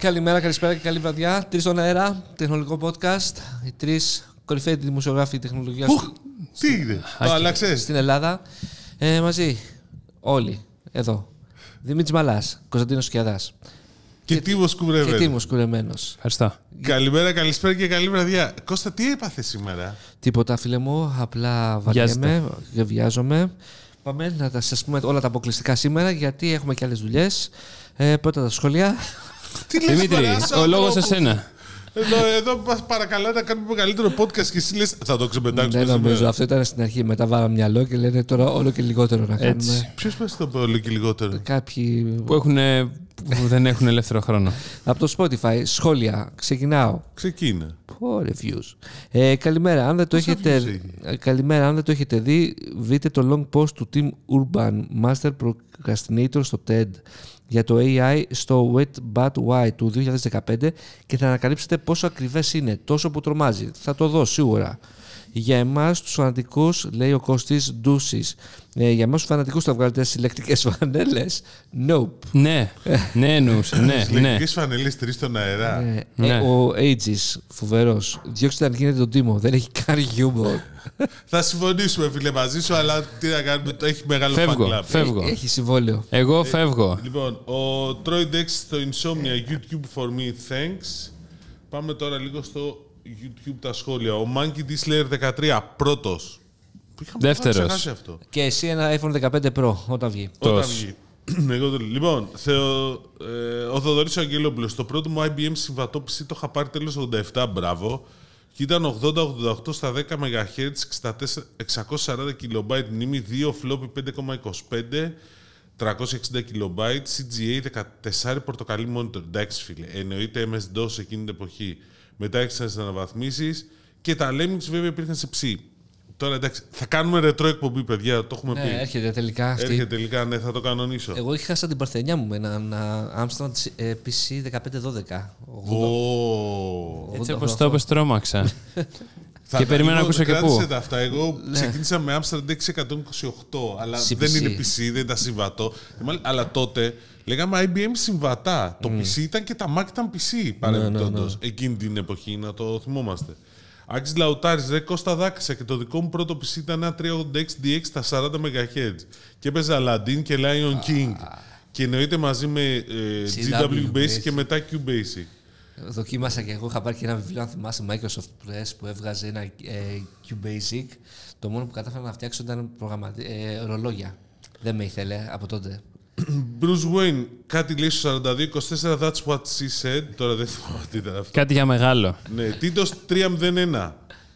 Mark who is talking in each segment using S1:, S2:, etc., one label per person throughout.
S1: Καλημέρα, καλησπέρα και καλή βραδιά. Τρεις στον αέρα, τεχνολογικό podcast. Οι τρεις κορυφαίοι δημοσιογράφοι τεχνολογίας. Τι είναι, άλλαξε. Στην Ελλάδα. Ε, μαζί. Όλοι. Εδώ. Δημήτρης Μαλάς, Κωνσταντίνος Κιαδά. Και Τίμο Κουρεμένο. Και Τίμος Κουρεμένο. Ευχαριστώ.
S2: Καλημέρα, καλησπέρα και καλή βραδιά. Κώστα, τι έπαθε σήμερα.
S1: Τίποτα, φίλε μου. Απλά βαριέμαι και βιάζομαι. Πάμε να τα σας πούμε όλα τα αποκλειστικά σήμερα, γιατί έχουμε και άλλες δουλειές. Ε, πρώτα τα σχόλια.
S3: Δημήτρη, ο λόγο σε σένα.
S2: Εδώ, εδώ παρακαλώ να κάνουμε μεγαλύτερο podcast και εσύ λες θα το ξεπετάξουμε. Ναι, νομίζω. Αυτό
S1: ήταν στην αρχή. Μετά βάλαμε μυαλό και λένε τώρα όλο και λιγότερο να κάνουμε.
S2: Ποιος μα το είπε όλο και λιγότερο.
S1: Κάποιοι. Που, έχουν,
S3: που δεν έχουν ελεύθερο χρόνο.
S1: Από το Spotify, σχόλια. Ξεκινάω.
S2: Ξεκίνα. Πόρε views.
S1: Ε, καλημέρα. Αν δεν το έχετε... Ε, καλημέρα. Αν δεν το έχετε δει, βρείτε το long post του Team Urban Master Procrastinator στο TED για το AI στο Wet But Why του 2015 και θα ανακαλύψετε πόσο ακριβές είναι, τόσο που τρομάζει. Θα το δω σίγουρα. Για εμάς, τους φανατικούς, λέει ο Κώστης Ντούσης. Ε, για εμάς, τους φανατικούς, θα βγάλετε συλλεκτικές φανέλες. Nope. Ναι, ναι, Ναι, ναι. συλλεκτικές
S2: φανέλες τρεις στον αερά. Ναι. Ε,
S1: ο Αίτζη, φοβερός. Διώξτε αν γίνεται τον τίμο. Δεν έχει καν χιούμορ.
S2: θα συμφωνήσουμε, φίλε, μαζί σου, αλλά τι να κάνουμε. Το έχει μεγάλο φεύγο, φεύγω. Έχει
S1: συμβόλαιο. Εγώ φεύγω.
S2: Ε, λοιπόν, ο Τρόιντεξ στο Insomnia YouTube for me, thanks. Πάμε τώρα λίγο στο YouTube τα σχόλια. Ο Monkey D. 13, πρώτο.
S3: Δεύτερο.
S1: Και εσύ ένα iPhone 15 Pro όταν βγει. Όταν βγει.
S2: Λοιπόν, ε, ο Θοδωρής Αγγελόπουλος. Το πρώτο μου IBM συμβατόπιση το είχα πάρει τέλος 87, μπράβο. Και ήταν 80-88 στα 10 MHz, 640 KB μνήμη, 2 floppy 5,25. 360 KB, CGA 14 πορτοκαλί monitor. Εντάξει, φίλε. Εννοείται MS-DOS εκείνη την εποχή μετά έχει τι αναβαθμίσεις. Και τα Lemmings βέβαια υπήρχαν σε ψή. Τώρα εντάξει, θα κάνουμε ρετρό εκπομπή, παιδιά, το έχουμε ναι, πει. Έρχεται τελικά αυτή. Έρχεται τελικά, ναι, θα το κανονίσω. Εγώ
S3: είχα
S1: σαν την παρθενιά μου με έναν Amstrad PC 1512.
S3: Έτσι όπω το τρόμαξα. και περιμένω να ακούσω και πού. Τα
S2: αυτά. Εγώ ναι. ξεκίνησα με Amstrad 6128, αλλά δεν είναι PC, δεν ήταν συμβατό. Ε, αλλά τότε Λέγαμε IBM συμβατά. Το PC mm. ήταν και τα Mac ήταν PC ναι, ναι, παρεμπιπτόντως ναι. εκείνη την εποχή, να το θυμόμαστε. Άξι Λαουτάρης, ρε Κώστα δάκρυσα και το δικό μου πρώτο PC ήταν ένα 386DX στα 40 MHz. Και έπαιζα Aladdin και Lion King. Και εννοείται μαζί με ε, GW Basic και μετά Q Basic. Δοκίμασα
S1: και εγώ. Είχα πάρει και ένα βιβλίο, αν θυμάσαι, Microsoft Press που έβγαζε ένα ε, QBasic. Το μόνο που κατάφερα να φτιάξω ήταν ε, ρολόγια. Δεν με ήθελε από τότε.
S2: Bruce Wayne, κάτι λέει στο 42-24, that's what she said. Τώρα δεν θυμάμαι τι ήταν αυτό. Κάτι
S3: για μεγάλο.
S2: Ναι, Τίτο 301.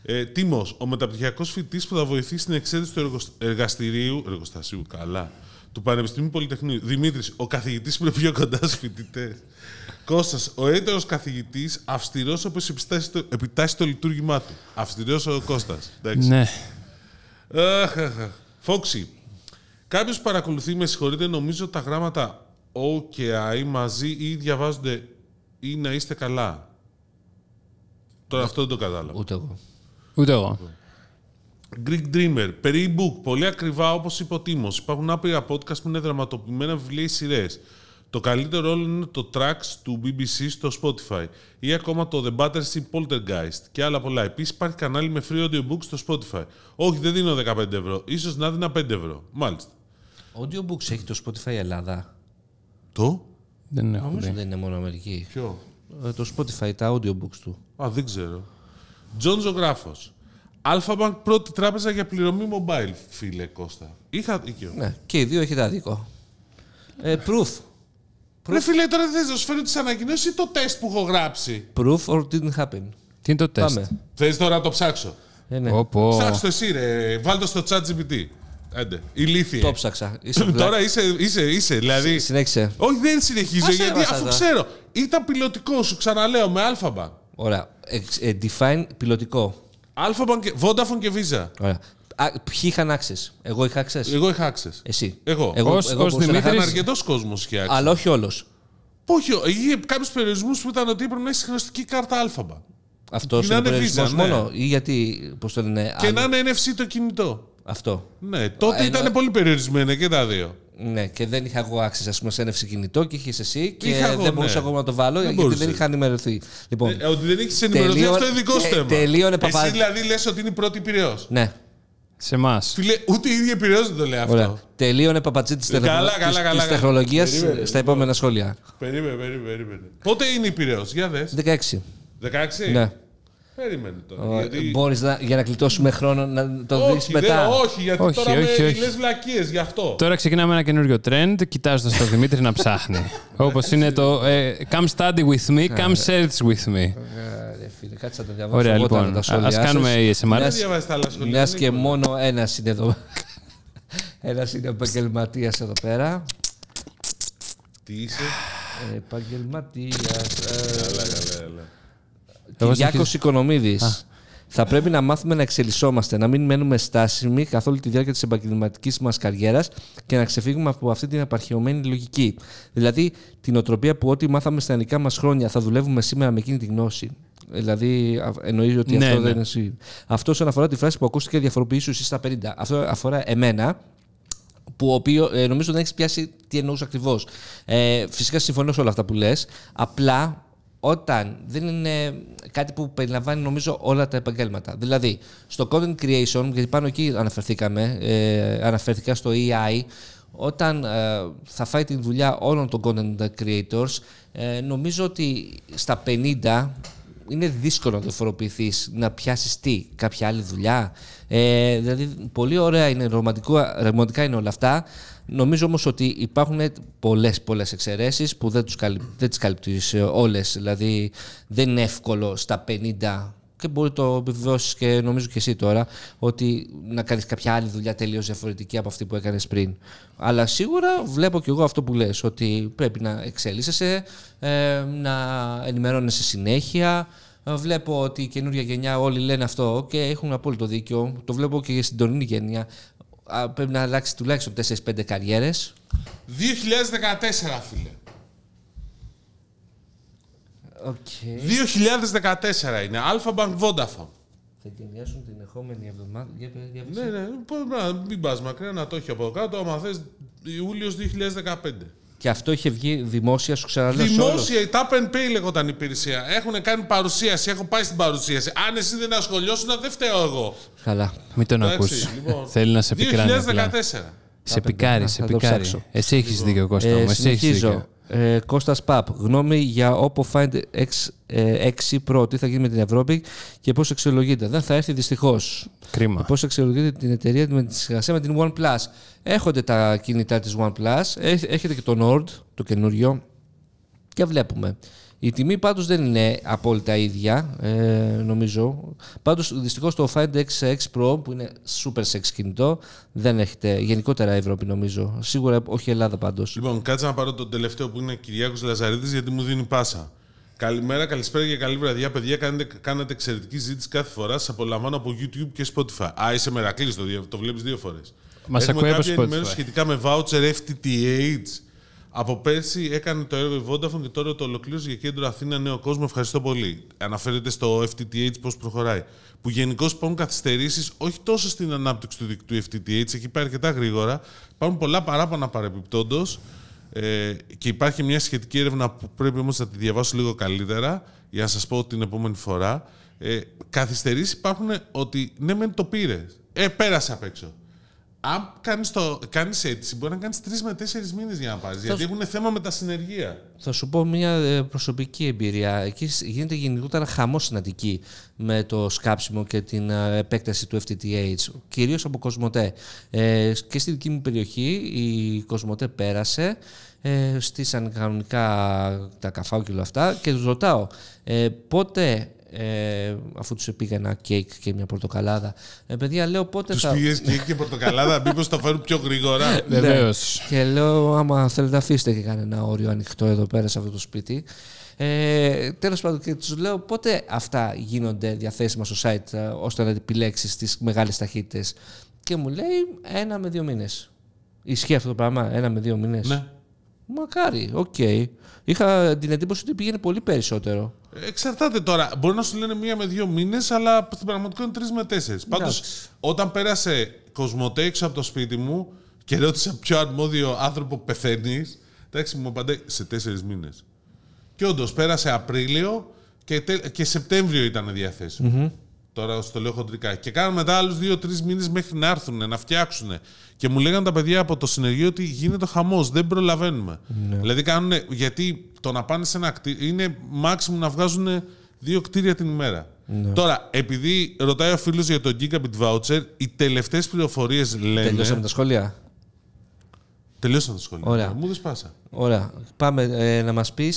S2: Ε, Τίμος, ο μεταπτυχιακός φοιτή που θα βοηθήσει στην εξέδεση του εργαστηρίου. Εργοστασίου, καλά. Του Πανεπιστημίου Πολυτεχνείου. Δημήτρης, ο καθηγητής που είναι πιο κοντά στους φοιτητές. Κώστας, ο έτερος καθηγητής, αυστηρός όπως επιτάσσει το λειτουργήμά του. Αυστηρός ο Κώστας. Ναι. Φόξι, Κάποιος παρακολουθεί, με συγχωρείτε, νομίζω τα γράμματα O και I μαζί ή διαβάζονται ή να είστε καλά. Τώρα αυτό δεν το κατάλαβα. Ούτε εγώ. Ούτε εγώ. Greek Dreamer, περί e-book, πολύ ακριβά όπως είπε ο Τίμος. Υπάρχουν άπειρα podcast που είναι δραματοποιημένα βιβλία ή σειρές. Το καλύτερο όλο είναι το tracks του BBC στο Spotify ή ακόμα το The Battersea Poltergeist και άλλα πολλά. Επίσης υπάρχει κανάλι με free audiobook στο Spotify. Όχι, δεν δίνω 15 ευρώ. σω να δίνω 5 ευρώ. Μάλιστα. Audiobooks έχει το Spotify Ελλάδα.
S1: Το? Δεν έχω Νομίζω δεν είναι μόνο Αμερική. Ποιο?
S2: Ε, το Spotify,
S1: τα audiobooks του.
S2: Α, δεν ξέρω. Τζον Ζωγράφος. Αλφα πρώτη τράπεζα για πληρωμή mobile, φίλε Κώστα. Είχα δίκιο. Ναι, και οι δύο έχετε άδικο. Ε, proof. Ρε φίλε, τώρα δεν να σου φέρω τις ανακοινώσεις ή το τεστ που έχω γράψει. Proof
S1: or didn't happen. Τι είναι το τεστ.
S2: Θες τώρα να το ψάξω. Ε, ναι. εσύ, ρε. Βάλτε στο chat GPT. Άντε. Ηλίθιε. Το ψάξα. Τώρα είσαι, είσαι, είσαι. Δηλαδή... Συνέχισε. Όχι, δεν συνεχίζω. Ας γιατί αφού ξέρω. Ήταν πιλωτικό σου, ξαναλέω, με άλφαμπαν.
S1: Ωραία. Ε, ε, define πιλωτικό.
S2: Άλφαμπαν και Vodafone και
S1: Visa. Ωραία. ποιοι είχαν access. Εγώ είχα access. Εγώ είχα access. Εσύ. Εγώ. Εγώ, ως, εγώ Ήταν αρκετός κόσμος είχε access. Αλλά όχι όλος.
S2: Όχι, είχε κάποιους περιορισμούς που ήταν ότι έπρεπε να έχεις χρηστική κάρτα άλφαμπα.
S1: Αυτό είναι ο περιορισμός ναι. μόνο. Ή γιατί, πώς το λένε. Και να είναι NFC το κινητό. Αυτό. Ναι, τότε ήταν πολύ περιορισμένα και τα δύο. Ναι, και δεν είχα εγώ άξιση, Ας πούμε, σε ένα κινητό και είχες εσύ και δεν μπορούσα ναι. ακόμα να το βάλω γιατί δεν είχα ενημερωθεί. Λοιπόν, ε, ότι δεν έχεις ενημερωθεί αυτό είναι δικό σου θέμα. Εσύ
S2: δηλαδή λες ότι είναι η πρώτη πυραιό.
S1: Ναι. Σε εμάς. Φίλε,
S2: ούτε η ίδια πυραιό δεν το λέει αυτό.
S1: Τελείωνε παπατσί της ε, τεχνολογία στα λοιπόν. επόμενα σχόλια.
S2: Περίμενε, περίμενε. Πότε είναι η πυραιό, για δες. 16. 16. Ναι.
S3: Περίμενε τώρα. Γιατί... Μπορείς για να κλειτώσουμε χρόνο να το δει μετά. όχι, γιατί όχι, τώρα όχι, όχι. λες βλακίες γι' αυτό. Τώρα ξεκινάμε ένα καινούριο trend κοιτάζοντας τον Δημήτρη να ψάχνει. Όπως είναι το ε, Come study with me, come search with me.
S1: Κάτσε να το διαβάσω. Ωραία, λοιπόν. Α κάνουμε ASMR. Μια και μόνο ένας είναι εδώ. Ένας είναι επαγγελματίας εδώ πέρα. Τι είσαι. Επαγγελματίας. Ε, Κυριάκο Οικονομίδη. Θα πρέπει να μάθουμε να εξελισσόμαστε, να μην μένουμε στάσιμοι καθ' όλη τη διάρκεια της επαγγελματικής μας καριέρας και να ξεφύγουμε από αυτή την απαρχαιωμένη λογική. Δηλαδή, την οτροπία που ό,τι μάθαμε στα ελληνικά μας χρόνια θα δουλεύουμε σήμερα με εκείνη τη γνώση. Δηλαδή, εννοείς ότι ναι, αυτό δεν ναι. είναι. Αυτό όσον αφορά τη φράση που ακούστηκε, διαφοροποιήσου εσύ στα 50. Αυτό αφορά εμένα, που οποίο, ε, νομίζω δεν έχεις πιάσει τι εννοούσε ακριβώς. Ε, φυσικά συμφωνώ σε όλα αυτά που λες. Απλά όταν δεν είναι κάτι που περιλαμβάνει νομίζω όλα τα επαγγέλματα. Δηλαδή, στο content creation, γιατί πάνω εκεί αναφερθήκαμε, ε, αναφέρθηκα στο AI, e όταν ε, θα φάει τη δουλειά όλων των content creators, ε, νομίζω ότι στα 50 είναι δύσκολο να διαφοροποιηθεί, να πιάσεις τι, κάποια άλλη δουλειά. Ε, δηλαδή, πολύ ωραία είναι, ρομαντικά είναι όλα αυτά, Νομίζω όμως, ότι υπάρχουν πολλές πολλές εξαιρέσεις που δεν, τους καλυπ, δεν τις καλύπτεις ε, όλες. Δηλαδή, δεν είναι εύκολο στα 50 και μπορεί το επιβεβαιώσεις και νομίζω και εσύ τώρα ότι να κάνεις κάποια άλλη δουλειά τελείως διαφορετική από αυτή που έκανες πριν. Αλλά σίγουρα βλέπω κι εγώ αυτό που λες ότι πρέπει να εξέλισσεσαι, ε, να ενημερώνεσαι συνέχεια. Ε, βλέπω ότι η καινούργια γενιά όλοι λένε αυτό και έχουν απόλυτο δίκιο. Το βλέπω και στην τωρινή γενιά πρέπει να αλλάξει τουλάχιστον 4-5 καριέρε. 2014,
S2: φίλε. Οκ. 2014 είναι. Αλφα Bank Vodafone. Θα εγκαινιάσουν την επόμενη εβδομάδα. ναι, ναι. μην πας μακριά να το έχει από κάτω. Άμα θες, Ιούλιος 2015.
S1: Και αυτό είχε βγει δημόσια, σου ξαναλέω. Δημόσια,
S2: η Tap and Pay λέγονταν υπηρεσία. Έχουν κάνει παρουσίαση, έχουν πάει στην παρουσίαση. Αν εσύ δεν ασχολιώσουν, δεν φταίω εγώ.
S3: Καλά, μην τον ακούσει. Λοιπόν, Θέλει να σε πικράνει. 2014. Σε πικάρει, σε πικάρει. Εσύ έχεις λοιπόν, δίκιο, Κώστα. Ε,
S1: δίκιο. Ε, Κώστας Παπ, γνώμη για Oppo Find X, 6 ε, Pro, τι θα γίνει με την Ευρώπη και πώς αξιολογείται. Δεν θα έρθει δυστυχώς. Κρίμα. πώς αξιολογείται την εταιρεία με τη συνεργασία με την OnePlus. Έχονται τα κινητά της OnePlus, έχετε και το Nord, το καινούριο και βλέπουμε. Η τιμή πάντως δεν είναι απόλυτα ίδια, ε, νομίζω. Πάντως δυστυχώς το Find X6 Pro που είναι super sex κινητό δεν έχετε. Γενικότερα Ευρώπη νομίζω. Σίγουρα όχι Ελλάδα πάντως.
S2: Λοιπόν, κάτσε να πάρω τον τελευταίο που είναι Κυριάκος Λαζαρίδης γιατί μου δίνει πάσα. Καλημέρα, καλησπέρα και καλή βραδιά, παιδιά. Κάνετε, κάνετε εξαιρετική ζήτηση κάθε φορά. Σας απολαμβάνω από YouTube και Spotify. Α, είσαι μερακλής, το, το βλέπεις δύο φορές. Μας ακούει από Spotify. σχετικά με voucher FTTH από πέρσι έκανε το έργο η Vodafone και τώρα το ολοκλήρωσε για κέντρο Αθήνα Νέο Κόσμο. Ευχαριστώ πολύ. Αναφέρεται στο FTTH πώς προχωράει. Που γενικώς υπάρχουν καθυστερήσεις όχι τόσο στην ανάπτυξη του δικτύου FTTH, έχει πάει αρκετά γρήγορα. Υπάρχουν πολλά παράπονα παρεμπιπτόντως. ε, και υπάρχει μια σχετική έρευνα που πρέπει όμως να τη διαβάσω λίγο καλύτερα για να σας πω την επόμενη φορά. Ε, καθυστερήσεις υπάρχουν ότι ναι, μεν το πήρες. Ε, πέρασε απ' έξω αν κάνεις το, έτσι, μπορεί να κάνεις τρεις με τέσσερις μήνες για να πα. γιατί έχουν θέμα με τα συνεργεία.
S1: Θα σου πω μια ε, προσωπική εμπειρία. Εκεί γίνεται γενικότερα χαμός στην με το σκάψιμο και την ε, επέκταση του FTTH, κυρίως από Κοσμοτέ. Ε, και στη δική μου περιοχή η Κοσμοτέ πέρασε, ε, στήσαν κανονικά τα όλα αυτά και τους ρωτάω ε, πότε ε, αφού τους πήγα ένα κέικ και μια πορτοκαλάδα.
S2: Ε, παιδιά, λέω πότε θα. Του πήγες κέικ και πορτοκαλάδα, μήπως το φέρουν πιο γρήγορα. Ναι. Βεβαίως.
S1: Και λέω, άμα θέλετε, αφήστε και κανένα όριο ανοιχτό εδώ πέρα σε αυτό το σπίτι. Ε, Τέλος πάντων, και τους λέω πότε αυτά γίνονται διαθέσιμα στο site ε, ώστε να επιλέξεις τις μεγάλες ταχύτητες. Και μου λέει ένα με δύο μήνες. Ισχύει αυτό το πράγμα, ένα με δύο μήνες. Ναι.
S2: Μακάρι,
S1: οκ. Okay. Είχα την εντύπωση ότι πήγαινε πολύ περισσότερο.
S2: Εξαρτάται τώρα. Μπορεί να σου λένε μία με δύο μήνες, αλλά στην πραγματικότητα είναι τρεις με τέσσερις. Πάντως, όταν πέρασε κοσμοτέ από το σπίτι μου και ρώτησα ποιο αρμόδιο άνθρωπο πεθαίνεις, εντάξει, μου απαντάει σε τέσσερις μήνες. Και όντως πέρασε Απρίλιο και, και Σεπτέμβριο ήταν διαθέσιμο. Mm-hmm. Τώρα στο λέω χοντρικά. Και κάναμε μετά άλλους δύο-τρει μήνες μέχρι να έρθουν, να φτιάξουν, και μου λέγανε τα παιδιά από το συνεργείο ότι γίνεται χαμός, δεν προλαβαίνουμε. Ναι. Δηλαδή κάνουν. Γιατί το να πάνε σε ένα κτίριο είναι μάξιμο να βγάζουν δύο κτίρια την ημέρα. Ναι. Τώρα, επειδή ρωτάει ο φίλος για το Gigabit Voucher, οι τελευταίες πληροφορίες λένε. Τελειώσαμε τα σχόλια. Τελειώσαμε τα σχόλια. Ωραία. Μου δεν σπάσα.
S1: Ωραία. Πάμε ε, να μας πεις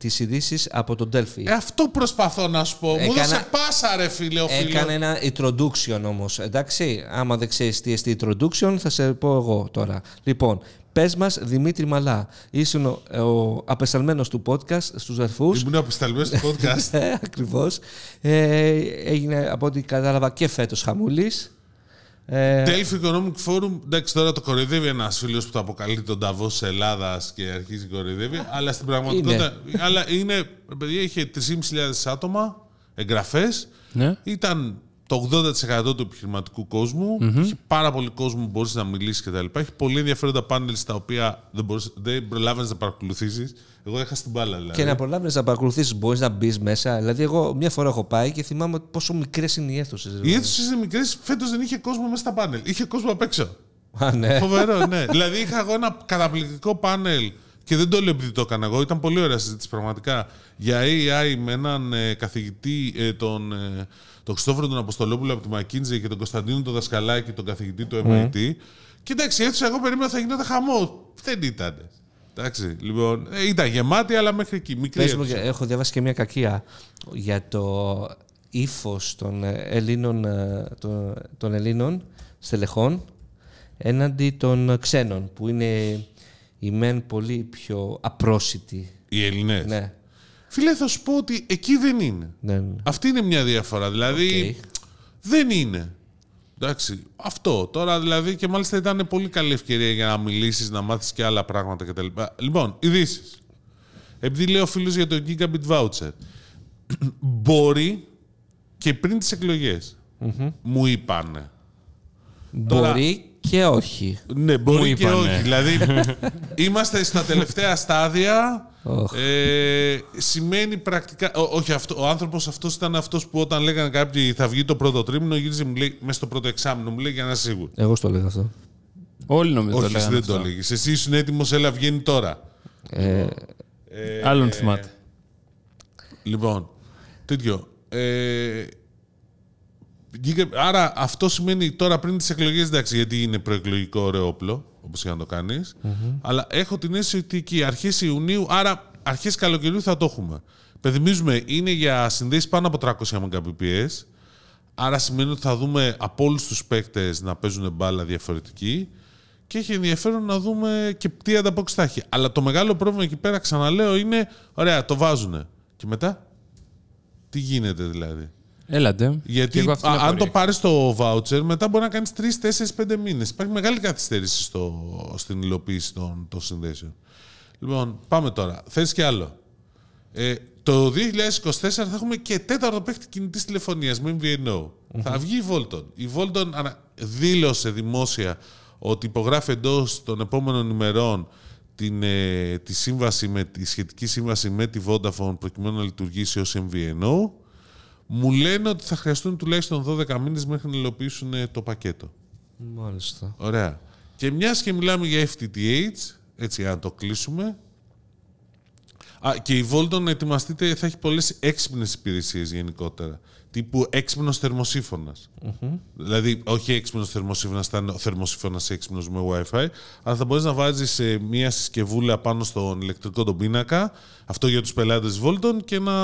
S1: τις ειδήσει από τον Τέλφι ε, αυτό προσπαθώ να
S2: σου πω. Μου δώσε πάσα, ρε φίλε, ο φίλε Έκανε
S1: ένα introduction όμως. Εντάξει, άμα δεν ξέρεις τι εστί introduction, θα σε πω εγώ τώρα. Λοιπόν, πες μας Δημήτρη Μαλά. Ήσουν ο, ε, ο απεσταλμένος του podcast στους αρφού. Ήμουν απεσταλμένος του podcast. Ε, Ακριβώς. Ε, έγινε από ό,τι κατάλαβα και φέτος χαμούλης. Τέλφι
S2: ε, Delphi Economic Forum, εντάξει, τώρα το κοροϊδεύει ένας φίλος που το αποκαλεί τον Ταβό της Ελλάδας και αρχίζει να κοροϊδεύει, αλλά στην πραγματικότητα. αλλά είναι, παιδιά, είχε 3.500 άτομα εγγραφές. Ναι. Ήταν το 80% του επιχειρηματικού κόσμου. Mm-hmm. Έχει πάρα πολύ κόσμο που μπορείς να μιλήσεις κτλ. Έχει πολύ ενδιαφέροντα πάνελ στα οποία δεν, μπορείς, δεν να παρακολουθήσεις. Εγώ είχα στην μπάλα. Δηλαδή. Και να
S1: προλάβει να παρακολουθήσεις, μπορείς να μπεις μέσα. Δηλαδή, εγώ μια φορά έχω πάει και θυμάμαι πόσο μικρές είναι οι αίθουσες. Δηλαδή. Οι αίθουσες είναι
S2: μικρές. Φέτος δεν είχε κόσμο μέσα στα πάνελ. Είχε κόσμο απ' έξω. Α, ναι. Φοβερό, ναι. δηλαδή, είχα εγώ ένα καταπληκτικό πάνελ και δεν το λέω επειδή το έκανα εγώ. Ήταν πολύ ωραία συζήτηση πραγματικά για AI με έναν ε, καθηγητή, ε, τον, ε, τον Χριστόφορο τον Αποστολόπουλο από τη McKinsey και τον Κωνσταντίνο τον Δασκαλάκη, τον καθηγητή του ναι. MIT. Mm. Και εντάξει, έτσι εγώ περίμενα θα γινόταν χαμό. Δεν ήταν. Εντάξει, λοιπόν, ήταν γεμάτη, αλλά μέχρι εκεί. Μικρή μου, έχω διαβάσει και μια κακία για το
S1: ύφος των Ελλήνων, των, των Ελλήνων στελεχών έναντι των ξένων, που είναι οι μεν πολύ
S2: πιο απρόσιτη Οι Ελληνέ. Ναι. Φίλε, θα σου πω ότι εκεί δεν είναι. Ναι, ναι. Αυτή είναι μια διαφορά. Δηλαδή, δεν είναι. Εντάξει, αυτό. Τώρα δηλαδή και μάλιστα ήταν πολύ καλή ευκαιρία για να μιλήσεις, να μάθεις και άλλα πράγματα κτλ. Λοιπόν, ειδήσεις. Επειδή λέει ο φίλος για το Gigabit Voucher, μπορεί και πριν τις εκλογε μου είπαν. Μπορεί Τώρα, και όχι. Ναι, μπορεί και όχι. Δηλαδή, είμαστε στα τελευταία στάδια. Ε, σημαίνει πρακτικά. Ό, όχι, αυτό, ο άνθρωπος αυτός ήταν αυτός που όταν λέγανε κάποιοι θα βγει το πρώτο τρίμηνο, γύριζε μου μέσα στο πρώτο εξάμεινο, μου λέει για να είσαι σίγουρο.
S1: Εγώ στο λέγα αυτό.
S2: Όλοι νομίζω όχι, δεν το λέγε. Εσύ ήσουν έτοιμος, έλα βγαίνει τώρα. Ε, ε, άλλον θυμάται. Ε, λοιπόν, τέτοιο. Ε, Άρα αυτό σημαίνει τώρα πριν τις εκλογές, εντάξει, γιατί είναι προεκλογικό ωραίο όπλο, όπως για να το κανει Αλλά έχω την αίσθηση ότι εκεί αρχές Ιουνίου, άρα αρχές καλοκαιριού θα το έχουμε. Πενθυμίζουμε, είναι για συνδέσεις πάνω από 300 Mbps. Άρα σημαίνει ότι θα δούμε από όλους τους παίκτες να παίζουν μπάλα διαφορετική. Και έχει ενδιαφέρον να δούμε και τι ανταπόκριση θα έχει. Αλλά το μεγάλο πρόβλημα εκεί πέρα, ξαναλέω, είναι ωραία, το βάζουν. Και μετά, τι γίνεται δηλαδή.
S3: Έλατε. Γιατί αν το
S2: πάρεις το voucher, μετά μπορεί να κάνεις 3, 4, 5 μήνες. Υπάρχει μεγάλη καθυστέρηση στο, στην υλοποίηση των, των συνδέσεων. Λοιπόν, πάμε τώρα. Θες και άλλο. Ε, το 2024 θα έχουμε και τέταρτο παίχτη κινητής τηλεφωνίας με MVNO. Θα βγει η Volton. Η Volton δήλωσε δημόσια ότι υπογράφει εντός των επόμενων ημερών την, ε, τη, σύμβαση με, τη σχετική σύμβαση με τη Vodafone προκειμένου να λειτουργήσει ως MVNO. Μου λένε ότι θα χρειαστούν τουλάχιστον 12 μήνες μέχρι να υλοποιήσουν ε, το πακέτο.
S1: Μάλιστα.
S2: Ωραία. Και μιας και μιλάμε για FTTH, έτσι αν το κλείσουμε, Α, και η Volton ετοιμαστείτε, θα έχει πολλές υπηρεσίε υπηρεσίες γενικότερα. έξυπνος θερμοσύφωνας. Δηλαδή, όχι έξυπνος θερμοσύφωνας, θα είναι ο θερμοσύφωνας έξυπνος με Wi-Fi, αλλά θα μπορείς να βάζεις ε, μια συσκευούλα πάνω στον ηλεκτρικό τον πίνακα, αυτό για τους πελάτες Volton, και να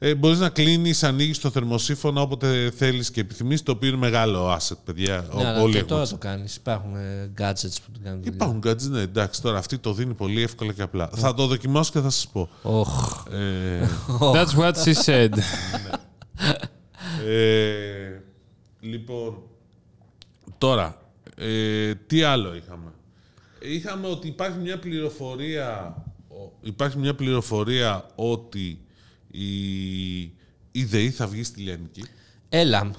S2: ε, Μπορείς να κλείνεις, ανοίγεις το θερμοσύφωνα όποτε θέλεις και επιθυμείς, το οποίο είναι μεγάλο asset, παιδιά. Ναι, όλοι και τώρα το κάνεις. Υπάρχουν ε, gadgets που το κάνουν. Υπάρχουν gadgets, ναι, εντάξει, τώρα αυτή το δίνει πολύ εύκολα και απλά. Θα το δοκιμάσω και θα σας πω. Oh. That's what she said. Ναι. ε, λοιπόν, τώρα, ε, τι άλλο είχαμε. Είχαμε ότι υπάρχει μια πληροφορία, υπάρχει μια πληροφορία ότι η, η ΔΕΗ θα βγει στη Λιανική. Έλα.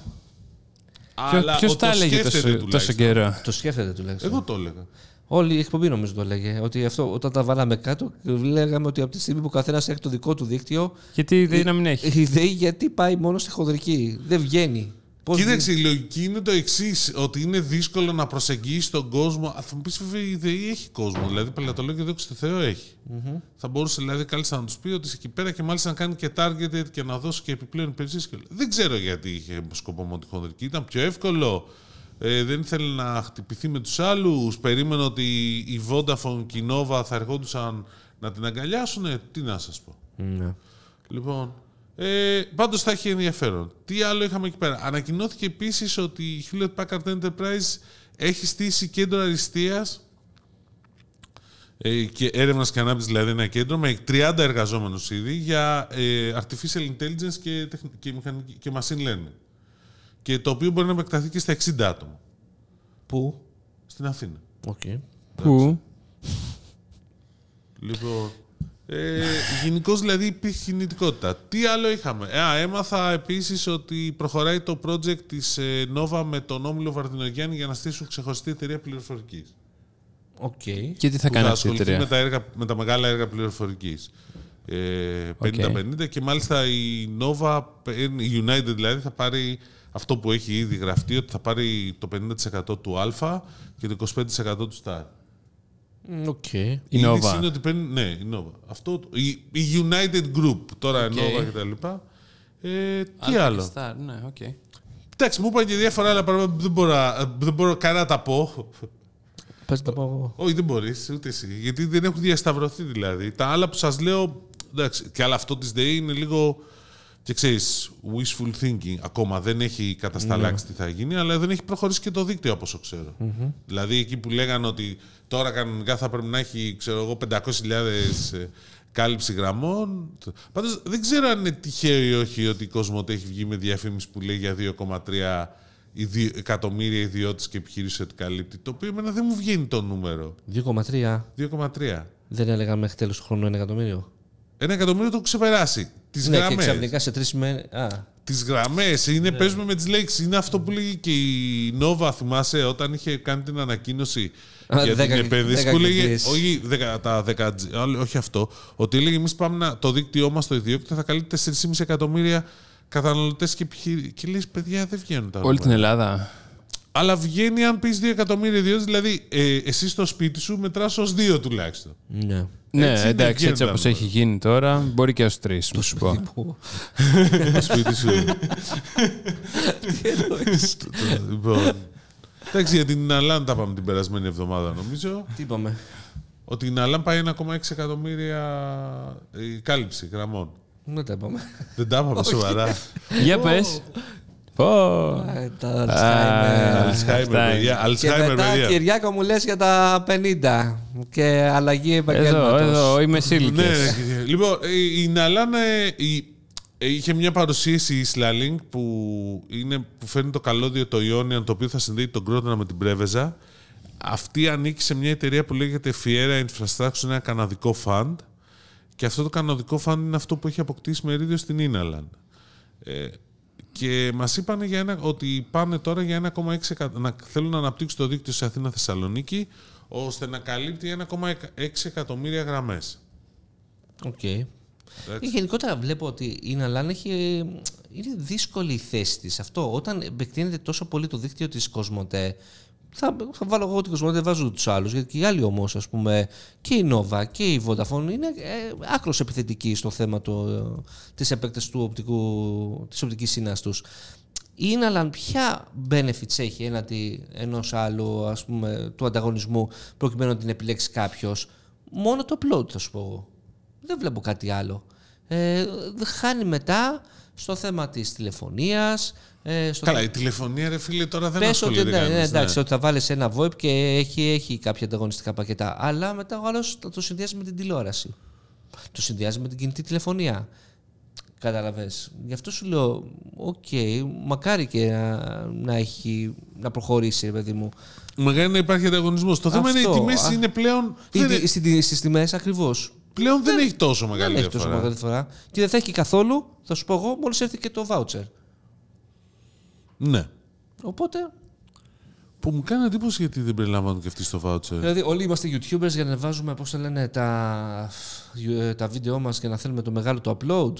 S3: Ποιο τα έλεγε
S2: τόσο, καιρό.
S1: Το σκέφτεται τουλάχιστον. Εγώ το έλεγα. Όλη η εκπομπή νομίζω το έλεγε. Ότι αυτό, όταν τα βάλαμε κάτω, λέγαμε ότι από τη στιγμή που ο καθένας έχει το δικό του δίκτυο. Γιατί η ΔΕΗ να μην έχει. Η ΔΕΗ γιατί πάει μόνο στη χοδρική Δεν βγαίνει. Πώς Κοίταξε,
S2: η λογική είναι το εξής, ότι είναι δύσκολο να προσεγγίσεις τον κόσμο. Α, θα μου πεις, βέβαια, η ΔΕΗ έχει κόσμο. Δηλαδή, πελατολόγιο δόξα τω Θεό, εχει έχει. Mm-hmm. Θα μπορούσε δηλαδή κάλλιστα να τους πει ότι είσαι εκεί πέρα και μάλιστα να κάνει και targeted και να δώσει και επιπλέον υπηρεσίες. Δεν ξέρω γιατί είχε σκοπό χοντρική, Ήταν πιο εύκολο. Ε, δεν ήθελε να χτυπηθεί με τους άλλους. περίμενε ότι η Vodafone και η Nova θα ερχόντουσαν να την αγκαλιάσουν, τι να σας πω. Ναι. Λοιπόν, ε, Πάντως θα έχει ενδιαφέρον. Τι άλλο είχαμε εκεί πέρα. Ανακοινώθηκε επίσης ότι η Hewlett Packard Enterprise έχει στήσει κέντρο αριστείας ε, και έρευνας και ανάπτυξης, δηλαδή ένα κέντρο με 30 εργαζόμενους ήδη για ε, artificial intelligence και, και, μηχανική, και machine learning. Και το οποίο μπορεί να επεκταθεί και στα 60 άτομα. Πού? Στην Αθήνα. Okay. Πού? Λοιπόν. Ε, Γενικώς δηλαδή υπήρχε κινητικότητα. Τι άλλο είχαμε. Ε, έμαθα επίσης ότι προχωράει το project της ε, Nova με τον Όμιλο Βαρδινογιάννη για να στήσουν ξεχωριστή εταιρεία πληροφορικής. Okay. Και τι θα κάνει αυτή η εταιρεία. Με τα, με τα μεγάλα έργα πληροφορικής. 50-50 okay. και μάλιστα η Nova, ε, η United δηλαδή θα πάρει αυτό που έχει ήδη γραφτεί ότι θα πάρει το 50% του Α και το 25% του Star. Okay. Η Νόβα, Ναι, η Αυτό, η, United Group, τώρα okay. Nova λοιπά.
S3: Ε, τι άλλο. ναι, okay.
S2: Εντάξει, μου είπαν και διάφορα άλλα πράγματα που δεν μπορώ, δεν καν να τα πω. Πες τα πω εγώ. Όχι, δεν μπορείς, ούτε εσύ. Γιατί δεν έχουν διασταυρωθεί δηλαδή. Τα άλλα που σας λέω. Εντάξει, και άλλα αυτό της ΔΕΗ είναι λίγο. Και ξέρεις, wishful thinking ακόμα δεν έχει κατασταλάξει ναι. τι θα γίνει, αλλά δεν έχει προχωρήσει και το δικτυο όπω όσο Δηλαδή εκεί που λέγανε ότι τώρα κανονικά θα πρέπει να έχει 500.000 ε, κάλυψη γραμμών. Πάντως δεν ξέρω αν είναι τυχαίο ή όχι ότι η Κοσμοτέ έχει βγει με διαφήμιση που λέει για 2,3 εκατομμύρια ιδιώτες και επιχειρήσει ότι καλύπτει. Το οποίο εμένα δεν μου βγαίνει το νούμερο. 2,3. 2,3.
S1: Δεν έλεγα μέχρι τέλος του χρόνου ένα εκατομμύριο. Ένα εκατομμύριο το έχω ξεπεράσει.
S2: Ναι, τις γραμμές. Και ξαφνικά
S1: σε τρεις μέρες.
S2: Τις γραμμές, ναι. παίζουμε με τις λέξεις. Είναι αυτό που λέγει και η Νόβα, θυμάσαι, όταν είχε κάνει την ανακοίνωση για την επένδυση. που λέγε, όχι, τα 10, όχι αυτό. Ότι έλεγε εμείς πάμε να, το δίκτυό μας το ιδιόκτητο θα καλύπτει 4,5 εκατομμύρια καταναλωτές και επιχειρήσει. Και λες, παιδιά, δεν βγαίνουν τα Όλη την Ελλάδα. Αλλά βγαίνει αν πεις 2 εκατομμύρια ιδιώτες, δηλαδή ε, εσύ στο σπίτι σου μετράς ως 2 τουλάχιστον.
S3: Ναι. Ναι, εντάξει, έτσι όπω έχει γίνει τώρα, μπορεί και ως τρεις. Το σου πω. Το σπίτι σου. Τι λοιπόν. Εντάξει,
S2: για την Αλάν τα πάμε την περασμένη εβδομάδα, νομίζω. Τι είπαμε. Ότι η Αλάν πάει 1,6 εκατομμύρια ε, η κάλυψη γραμμών. Δεν τα είπαμε. Δεν τα είπαμε σοβαρά. Για πε.
S3: Τα Αλτσχάιμερ. Αλτσχάιμερ, παιδιά. Και μετά,
S1: Κυριάκο, μου λες για τα 50 και αλλαγή επαγγέλματος. Εδώ,
S2: εδώ, είμαι σύλλικες. Ναι, ναι λοιπόν, ε, η Ναλάνα ε, είχε μια παρουσίαση η Slalink που, που φέρνει το καλώδιο το Ιόνιαν το οποίο θα συνδέει τον Κρότονα με την Πρέβεζα. Αυτή ανήκει σε μια εταιρεία που λέγεται Fiera Infrastructure, ένα καναδικό φαντ. Και αυτό το καναδικό φαντ είναι αυτό που έχει αποκτήσει μερίδιο στην Ίναλαν. Ε, και μας είπαν για ένα, ότι πάνε τώρα για 1,6 να θέλουν να αναπτύξουν το δίκτυο σε Αθήνα Θεσσαλονίκη ώστε να καλύπτει 1,6 εκατομμύρια γραμμές. Οκ. Okay. Γενικότερα βλέπω ότι η Ναλάν έχει,
S1: είναι δύσκολη η θέση της αυτό. Όταν επεκτείνεται τόσο πολύ το δίκτυο της Κοσμοτέ θα, θα βάλω εγώ την Κοσμοτέ, δεν βάζω τους άλλους. Γιατί και οι άλλοι όμως, ας πούμε, και η Νόβα και η Vodafone είναι ε, άκρος επιθετικοί στο θέμα το, ε, της επέκτασης του οπτικού, της οπτικής Είναι αλλά ποια benefits έχει έναντι ενός άλλου ας πούμε, του ανταγωνισμού προκειμένου να την επιλέξει κάποιος. Μόνο το upload θα σου πω εγώ. Δεν βλέπω κάτι άλλο. Ε, χάνει μετά στο θέμα της τηλεφωνίας. Ε, στο Καλά, η
S2: τηλεφωνία,
S1: ρε φίλε, τώρα δεν Πες ότι, ναι, ναι, ναι, εντάξει, ότι θα βάλεις ένα VoIP και έχει, έχει κάποια ανταγωνιστικά πακέτα. Αλλά μετά ο άλλος το συνδυάζει με την τηλεόραση. Το συνδυάζει με την κινητή τηλεφωνία. κατάλαβες. Γι' αυτό σου λέω, οκ, okay, μακάρι και να, να, έχει, να προχωρήσει, παιδί μου.
S2: Μεγάλη να υπάρχει ανταγωνισμός. Το θέμα είναι οι τιμέ είναι πλέον.
S1: Στις τιμές ακριβώς.
S2: Πλέον δεν, έχει τόσο μεγάλη δεν διαφορά. έχει τόσο Και δεν θα έχει καθόλου, θα σου πω εγώ, μόλις έρθει και το voucher. Ναι. Οπότε. Που μου κάνει εντύπωση γιατί δεν περιλαμβάνουν και αυτοί στο voucher. Δηλαδή,
S1: όλοι είμαστε YouTubers για να βάζουμε πώς λένε, τα, τα βίντεο μας και να θέλουμε το μεγάλο το upload.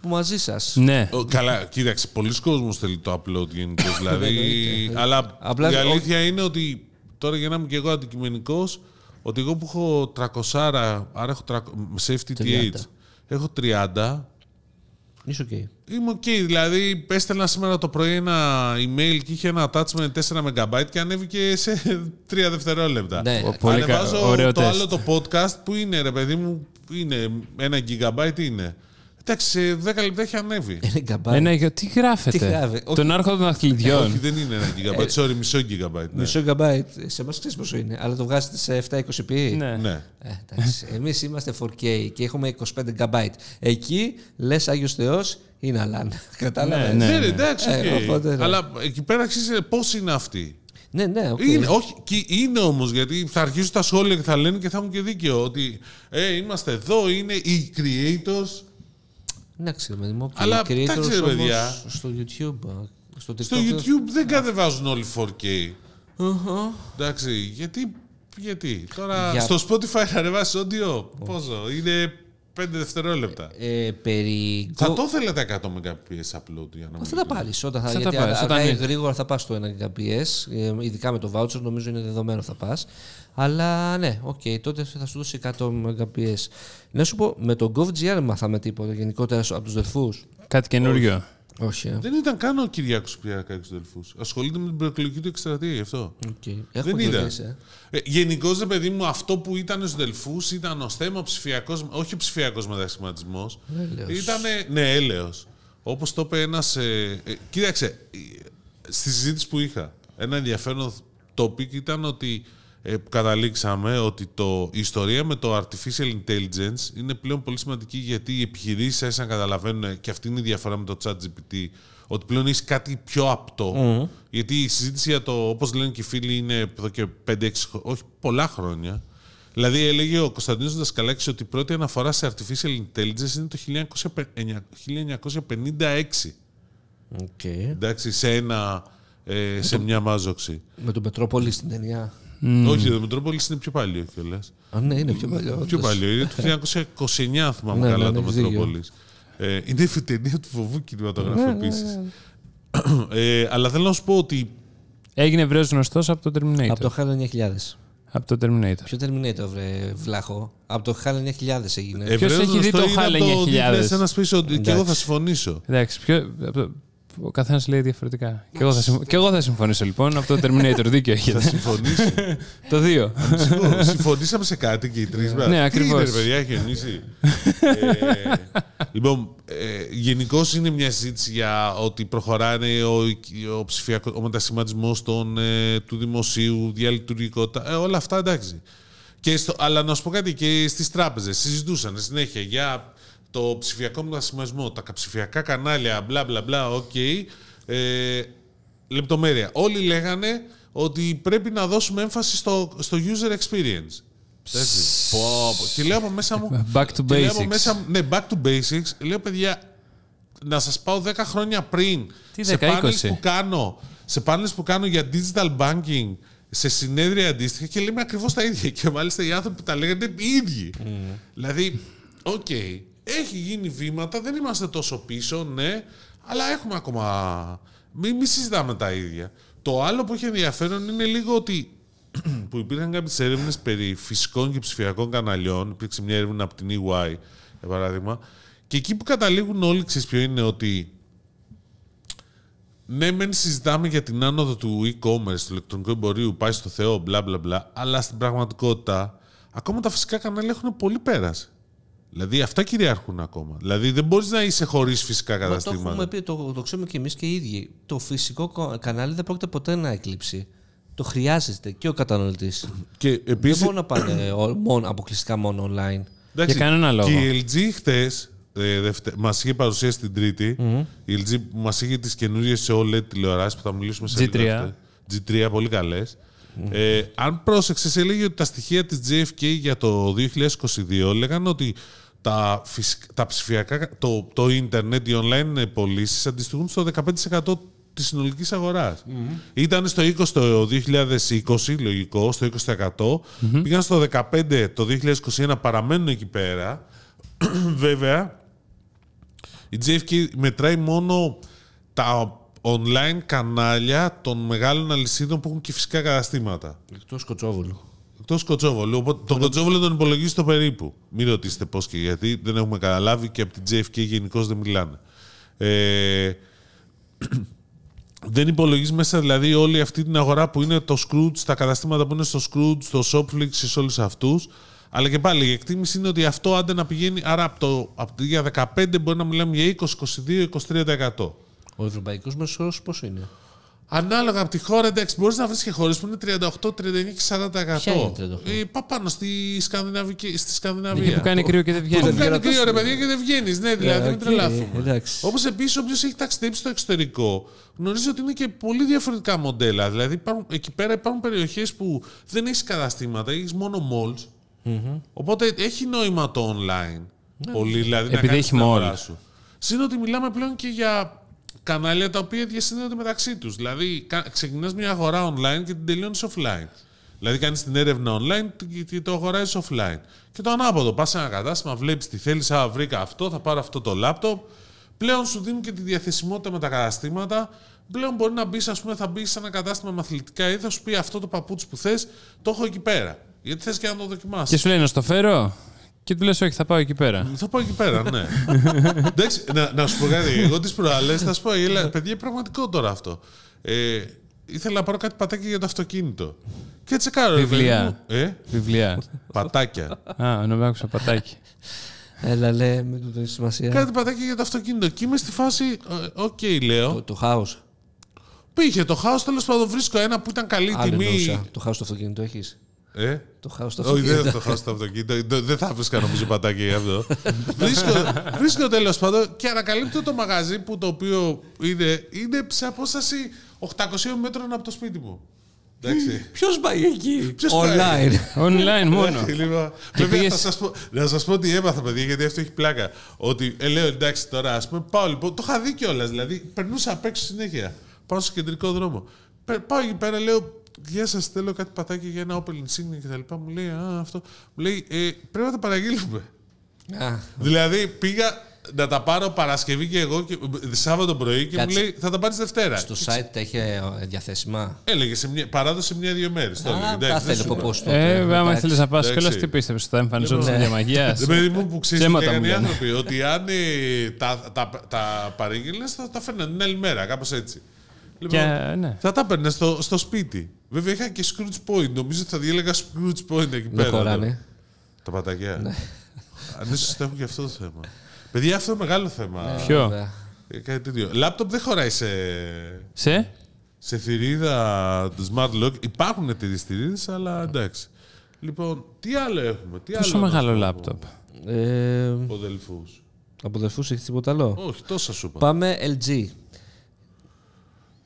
S1: Που μαζί σας. Ναι.
S2: καλά, κοίταξε. Πολλοί κόσμοι θέλει το upload γενικώς. δηλαδή, αλλά η αλήθεια είναι ότι τώρα για να είμαι και εγώ αντικειμενικός, ότι εγώ που έχω 300, άρα έχω safety 30. έχω 30, Είσαι okay. Είμαι οκ. Δηλαδή, έστελνα σήμερα το πρωί ένα email και είχε ένα attachment 4 MB και ανέβηκε σε 3 δευτερόλεπτα. Ναι, Πολύ Ανεβάζω το άλλο το podcast που είναι, ρε παιδί μου, είναι ένα GB είναι. Εντάξει, 10 λεπτά έχει ανέβει. Ένα
S3: γκαμπάιτ. Ένα, ε, γιατί γράφεται. Τι Όχι. Τον άρχοντα των αθλητιών. όχι, δεν
S2: είναι ένα γκαμπάιτ. Ε, Sorry, μισό γκαμπάιτ. Ναι. Μισό
S1: γκαμπάιτ. Σε εμάς ξέρεις πόσο είναι. Αλλά το βγάζετε σε 720p. Ναι. ναι. Ε, Εμείς είμαστε 4K και έχουμε 25 γκαμπάιτ. Εκεί λες Άγιος Θεός είναι αλάν. Κατάλαβες. Ναι, ναι, ναι. ναι. εντάξει. Okay. Ε, ναι. Αλλά
S2: εκεί πέρα ξέρεις πώς είναι αυτή. Ναι, ναι, okay. είναι, όχι, και είναι όμως γιατί θα αρχίσουν τα σχόλια και θα λένε και θα έχουν και δίκιο ότι ε, είμαστε εδώ, είναι οι creators ναι, ξέρω, μου Αλλά εντάξει, ρε παιδιά.
S1: Στο YouTube.
S2: Στο, στο YouTube δεν κατεβάζουν όλοι 4K. Uh-huh. Εντάξει, γιατί. Γιατί. Τώρα Για... στο Spotify θα ανεβάσει όντιο. Πόσο. Είναι 5 δευτερόλεπτα. Ε, ε, περί... Θα το θέλετε 100 Mbps upload για να Θα τα πάρεις όταν θα, θα γιατί πάρεις, ναι,
S1: γρήγορα θα πας το 1 Mbps. Ειδικά με το voucher νομίζω είναι δεδομένο θα πας. Αλλά ναι, οκ, okay, τότε θα σου δώσει 100 Mbps. Να σου πω, με τον GovGR μάθαμε τίποτα γενικότερα από τους δελφούς. Κάτι καινούριο.
S2: Όχι. Ε. Δεν ήταν καν ο Κυριάκος πια τους δελφούς. Ασχολείται με την προεκλογική του εκστρατεία γι' αυτό. Okay. δεν ήταν. Ε, ε Γενικώς, δε παιδί μου, αυτό που ήταν στους δελφούς ήταν ως θέμα ψηφιακός, όχι ψηφιακός μετασχηματισμός. Ήταν ναι, έλεος. Όπως το είπε ένας. Ε, ε, κοίταξε, στη συζήτηση που είχα, ένα ενδιαφέρον topic ήταν ότι που ε, καταλήξαμε ότι το, η ιστορία με το artificial intelligence είναι πλέον πολύ σημαντική γιατί οι επιχειρήσεις να καταλαβαίνουν ε, και αυτή είναι η διαφορά με το chat GPT ότι πλέον έχει κάτι πιο απτό mm. γιατί η συζήτηση για το όπως λένε και οι φίλοι είναι εδώ και 5-6 χρόνια όχι πολλά χρόνια Δηλαδή έλεγε ο Κωνσταντίνος Δασκαλάκης ότι η πρώτη αναφορά σε artificial intelligence είναι το 1956. Okay. Εντάξει, σε, ένα, ε, σε μια μάζοξη. Με τον Πετρόπολη
S1: στην ταινία.
S2: Mm. Όχι, η Μετρόπολη είναι πιο παλιό κιόλα. Α, ναι, είναι πιο παλιό. Πιο παλιό. Είναι το 1929, θυμάμαι ναι, καλά, ναι, το ναι, Μητρόπολη. Ε, είναι η φιτενία του φοβού κινηματογράφου επίση. Ναι,
S3: ναι, ε, αλλά θέλω να σου πω ότι. Έγινε ευρέω γνωστός από το Terminator. Από το Halo 9000. Από το Terminator. Ποιο
S1: Terminator, βρε, βλάχο. Από το Halo 9000
S3: έγινε. Ε, Ποιος έχει δει το Halo 9000. Ένα πίσω, και εγώ θα συμφωνήσω. Εντάξει, ποιο, ο καθένας λέει διαφορετικά. Και εγώ, θα εγώ θα συμφωνήσω λοιπόν. Από το Terminator δίκιο έχετε. Θα συμφωνήσω. το δύο. Συμφωνήσαμε σε κάτι και οι τρεις μα. Ναι, ακριβώ. Είναι παιδιά, γεννήσει. Ε,
S2: λοιπόν, ε, γενικώς είναι μια συζήτηση για ότι προχωράνε ο, ο, ψηφιακο... ο μετασχηματισμός ε, του δημοσίου, διαλειτουργικότητα. όλα αυτά εντάξει. Και στο, αλλά να σου πω κάτι, και στις τράπεζες συζητούσαν συνέχεια για το ψηφιακό μετασχηματισμό, τα ψηφιακά κανάλια, μπλα μπλα μπλα, οκ. Ε, λεπτομέρεια. Όλοι λέγανε ότι πρέπει να δώσουμε έμφαση στο, στο user experience. Πω, Τι λέω από μέσα μου.
S3: Back to basics. Λέω
S2: ναι, back to basics. Λέω, παιδιά, να σας πάω 10 χρόνια πριν Τι σε πάνελς που κάνω, σε που κάνω για digital banking, σε συνέδρια αντίστοιχα και λέμε ακριβώς τα ίδια. Και μάλιστα οι άνθρωποι που τα λέγανε οι ίδιοι. Mm. Δηλαδή, οκ, okay, έχει γίνει βήματα, δεν είμαστε τόσο πίσω, ναι, αλλά έχουμε ακόμα. Μην, συζητάμε τα ίδια. Το άλλο που έχει ενδιαφέρον είναι λίγο ότι που υπήρχαν κάποιες έρευνες περί φυσικών και ψηφιακών καναλιών. Υπήρξε μια έρευνα από την EY, για παράδειγμα. Και εκεί που καταλήγουν όλοι, ξέρεις ποιο είναι ότι. Ναι, μεν συζητάμε για την άνοδο του e-commerce, του ηλεκτρονικού εμπορίου, πάει στο Θεό, μπλα μπλα μπλα, αλλά στην πραγματικότητα ακόμα τα φυσικά κανάλια έχουν πολύ πέρασει. Δηλαδή αυτά κυριαρχούν ακόμα. Δηλαδή δεν μπορείς να είσαι χωρίς φυσικά καταστήματα. Το έχουμε
S1: πει, το, το ξέρουμε και εμείς και οι ίδιοι. Το φυσικό κανάλι δεν πρόκειται ποτέ να εκλείψει. Το χρειάζεται και ο καταναλωτής. Και επίσης... Δεν μπορεί να πάνε μόνο, αποκλειστικά μόνο online. για
S2: κανένα λόγο. Και η LG χτες ε, μας είχε παρουσίασει την τριτη Η LG μας είχε τις καινούριες OLED τηλεοράσει που θα μιλήσουμε σε G3. λίγο. G3, πολύ καλές. Ε, αν πρόσεξες έλεγε ότι τα στοιχεία της JFK για το 2022 λέγανε ότι τα, τα ψηφιακά, το, το ίντερνετ, οι online πωλήσεις αντιστοιχούν στο 15% της συνολικής Ήταν στο 20% το 2020, λογικό, στο 20%. Πήγαν στο 15% το 2021, παραμένουν εκεί πέρα. Βέβαια, η JFK μετράει μόνο τα online κανάλια των μεγάλων αλυσίδων που έχουν και φυσικά καταστήματα. Εκτός Κοτσόβολου. Εκτό Κοτσόβολου. Οπότε τον Κοτσόβολο τον υπολογίζει το περίπου. Μην ρωτήσετε πώς και γιατί, δεν έχουμε καταλάβει και από την JFK γενικώς δεν μιλάνε. Ε, δεν υπολογίζεις μέσα δηλαδή όλη αυτή την αγορά που είναι το Scrooge, τα καταστήματα που είναι στο Scrooge, στο Shopflix, σε όλους αυτούς. Αλλά και πάλι η εκτίμηση είναι ότι αυτό άντε να πηγαίνει, άρα από το, από το για 15 μπορεί να μιλάμε για 20, 22, 23%. Ο ευρωπαϊκός μέσο όρο πόσο είναι. Ανάλογα από τη χώρα, εντάξει, μπορείς να βρεις και χώρες που είναι 38, 39 και 40%. Ποια ε, πάνω στη, Σκανδιναβική, στη Σκανδιναβία. Εκεί ναι, που κάνει κρύο και δεν βγαίνει. Που κάνει κρύο, ρε παιδί και δεν βγαίνεις. Ναι, δηλαδή, ε, μην τρελάθουμε. Όπως επίσης, όποιος έχει ταξιδέψει στο εξωτερικό, γνωρίζει ότι είναι και πολύ διαφορετικά μοντέλα. Δηλαδή, εκεί πέρα υπάρχουν περιοχές που δεν έχεις καταστήματα, έχεις μόνο malls. Οπότε έχει νόημα το online. Ναι. Πολύ, δηλαδή, Επειδή να έχει μόνο. Συν ότι μιλάμε πλέον και για κανάλια τα οποία διασυνδέονται μεταξύ τους. Δηλαδή, ξεκινάς μια αγορά online και την τελειώνεις offline. Δηλαδή, κάνεις την έρευνα online και το αγοράζεις offline. Και το ανάποδο. Πας σε ένα κατάστημα, βλέπεις τι θέλεις, Α, βρήκα αυτό, θα πάρω αυτό το λάπτοπ. Πλέον σου δίνουν και τη διαθεσιμότητα με τα καταστήματα. Πλέον μπορεί να μπεις, ας πούμε, θα μπεις σε ένα κατάστημα με αθλητικά ή θα σου πει αυτό το παπούτσι που θες, το έχω εκεί πέρα. Γιατί θες και να το δοκιμάσεις. Και σου
S3: λέει να στο φέρω. Και του λες, Όχι, θα πάω εκεί πέρα. Θα πάω εκεί πέρα, ναι. Εντάξει, να, να σου πω κάτι. Εγώ τις προάλλες θα σου πω,
S2: Ελά, παιδιά, πραγματικό τώρα αυτό. Ε, ήθελα να πάρω κάτι πατάκι για το αυτοκίνητο. Και έτσι κάνω. Βιβλία. Ε? Βιβλία. Πατάκια.
S3: Α, νομίζω άκουσα πατάκι.
S1: Έλα, λέει, με το δώσει σημασία. Κάτι
S2: πατάκι για το αυτοκίνητο. Και είμαι στη φάση, ε, οκ, λέω. Το, το χάος. Πήγε το χάος, τέλος πάντων βρίσκω ένα που ήταν καλή τιμή. Νόσα. Το χάος το αυτοκίνητο έχεις. Ε? Το χάο στο αυτοκίνητο. Όχι, ε, δεν το χάο στο αυτοκίνητο. Δεν θα βρίσκα νομίζω πατάκι αυτό. βρίσκω βρίσκω τέλος πάντων και ανακαλύπτω το μαγαζί που το οποίο είναι, είναι σε απόσταση 800 μέτρων από το σπίτι μου. Ποιος πάει εκεί, Ποιος Online. Online μόνο. Λοιπόν, βέβαια, να σας πω ότι έμαθα, παιδιά, γιατί αυτό έχει πλάκα. Ότι ε, λέω εντάξει τώρα, ας πούμε, πάω λοιπόν. Το είχα δει κιόλας, δηλαδή περνούσα απ' έξω συνέχεια. Πάω στο κεντρικό δρόμο. Πάω εκεί πέρα, λέω Γεια σας, θέλω κάτι πατάκι για ένα Opel Insignia και τα λοιπά. Μου λέει, Α, αυτό. Μου λέει, ε, Πρέπει να τα παραγγείλουμε. δηλαδή, πήγα να τα πάρω Παρασκευή και εγώ και, Σάββατο πρωί και Κάτσε. μου λέει θα τα πάρεις Δευτέρα. Στο site τα είχε ε, διαθέσιμα. Έλεγε σε μια, παράδοση μια-δύο μέρες. Τα θέλω από πώ το. Ε, άμα θέλεις να πας κιόλα, τι πίστευε, θα εμφανιζόταν μια ναι. μαγεία. Δεν μου που ξέρεις οι άνθρωποι ότι αν ε, τα, τα, τα θα τα φέρνανε την άλλη μέρα, κάπως έτσι. Λοιπόν, και, ναι. Θα τα έπαιρνες στο, στο σπίτι. Βέβαια είχα και Scrooge Point. Νομίζω ότι θα διέλεγα Scrooge Point εκεί πέρα. Κοράνι. Τα παταγιά. Ναι. Αν ίσω έχω και αυτό το θέμα. Παιδιά, αυτό είναι μεγάλο θέμα. Ναι, Ποιο? Ε, κάτι τέτοιο. Λάπτοπ δεν χωράει σε. Σε? Σε θηρίδα του Smart Lock. Υπάρχουν εταιρείε θηρίδες, αλλά εντάξει. Λοιπόν, τι άλλο έχουμε. Τι Πόσο άλλο μεγάλο λάπτοπ. Ε... Αποδελφούς αδελφού. έχεις τίποτα άλλο. Όχι, τόσο σου είπα. Πάμε LG.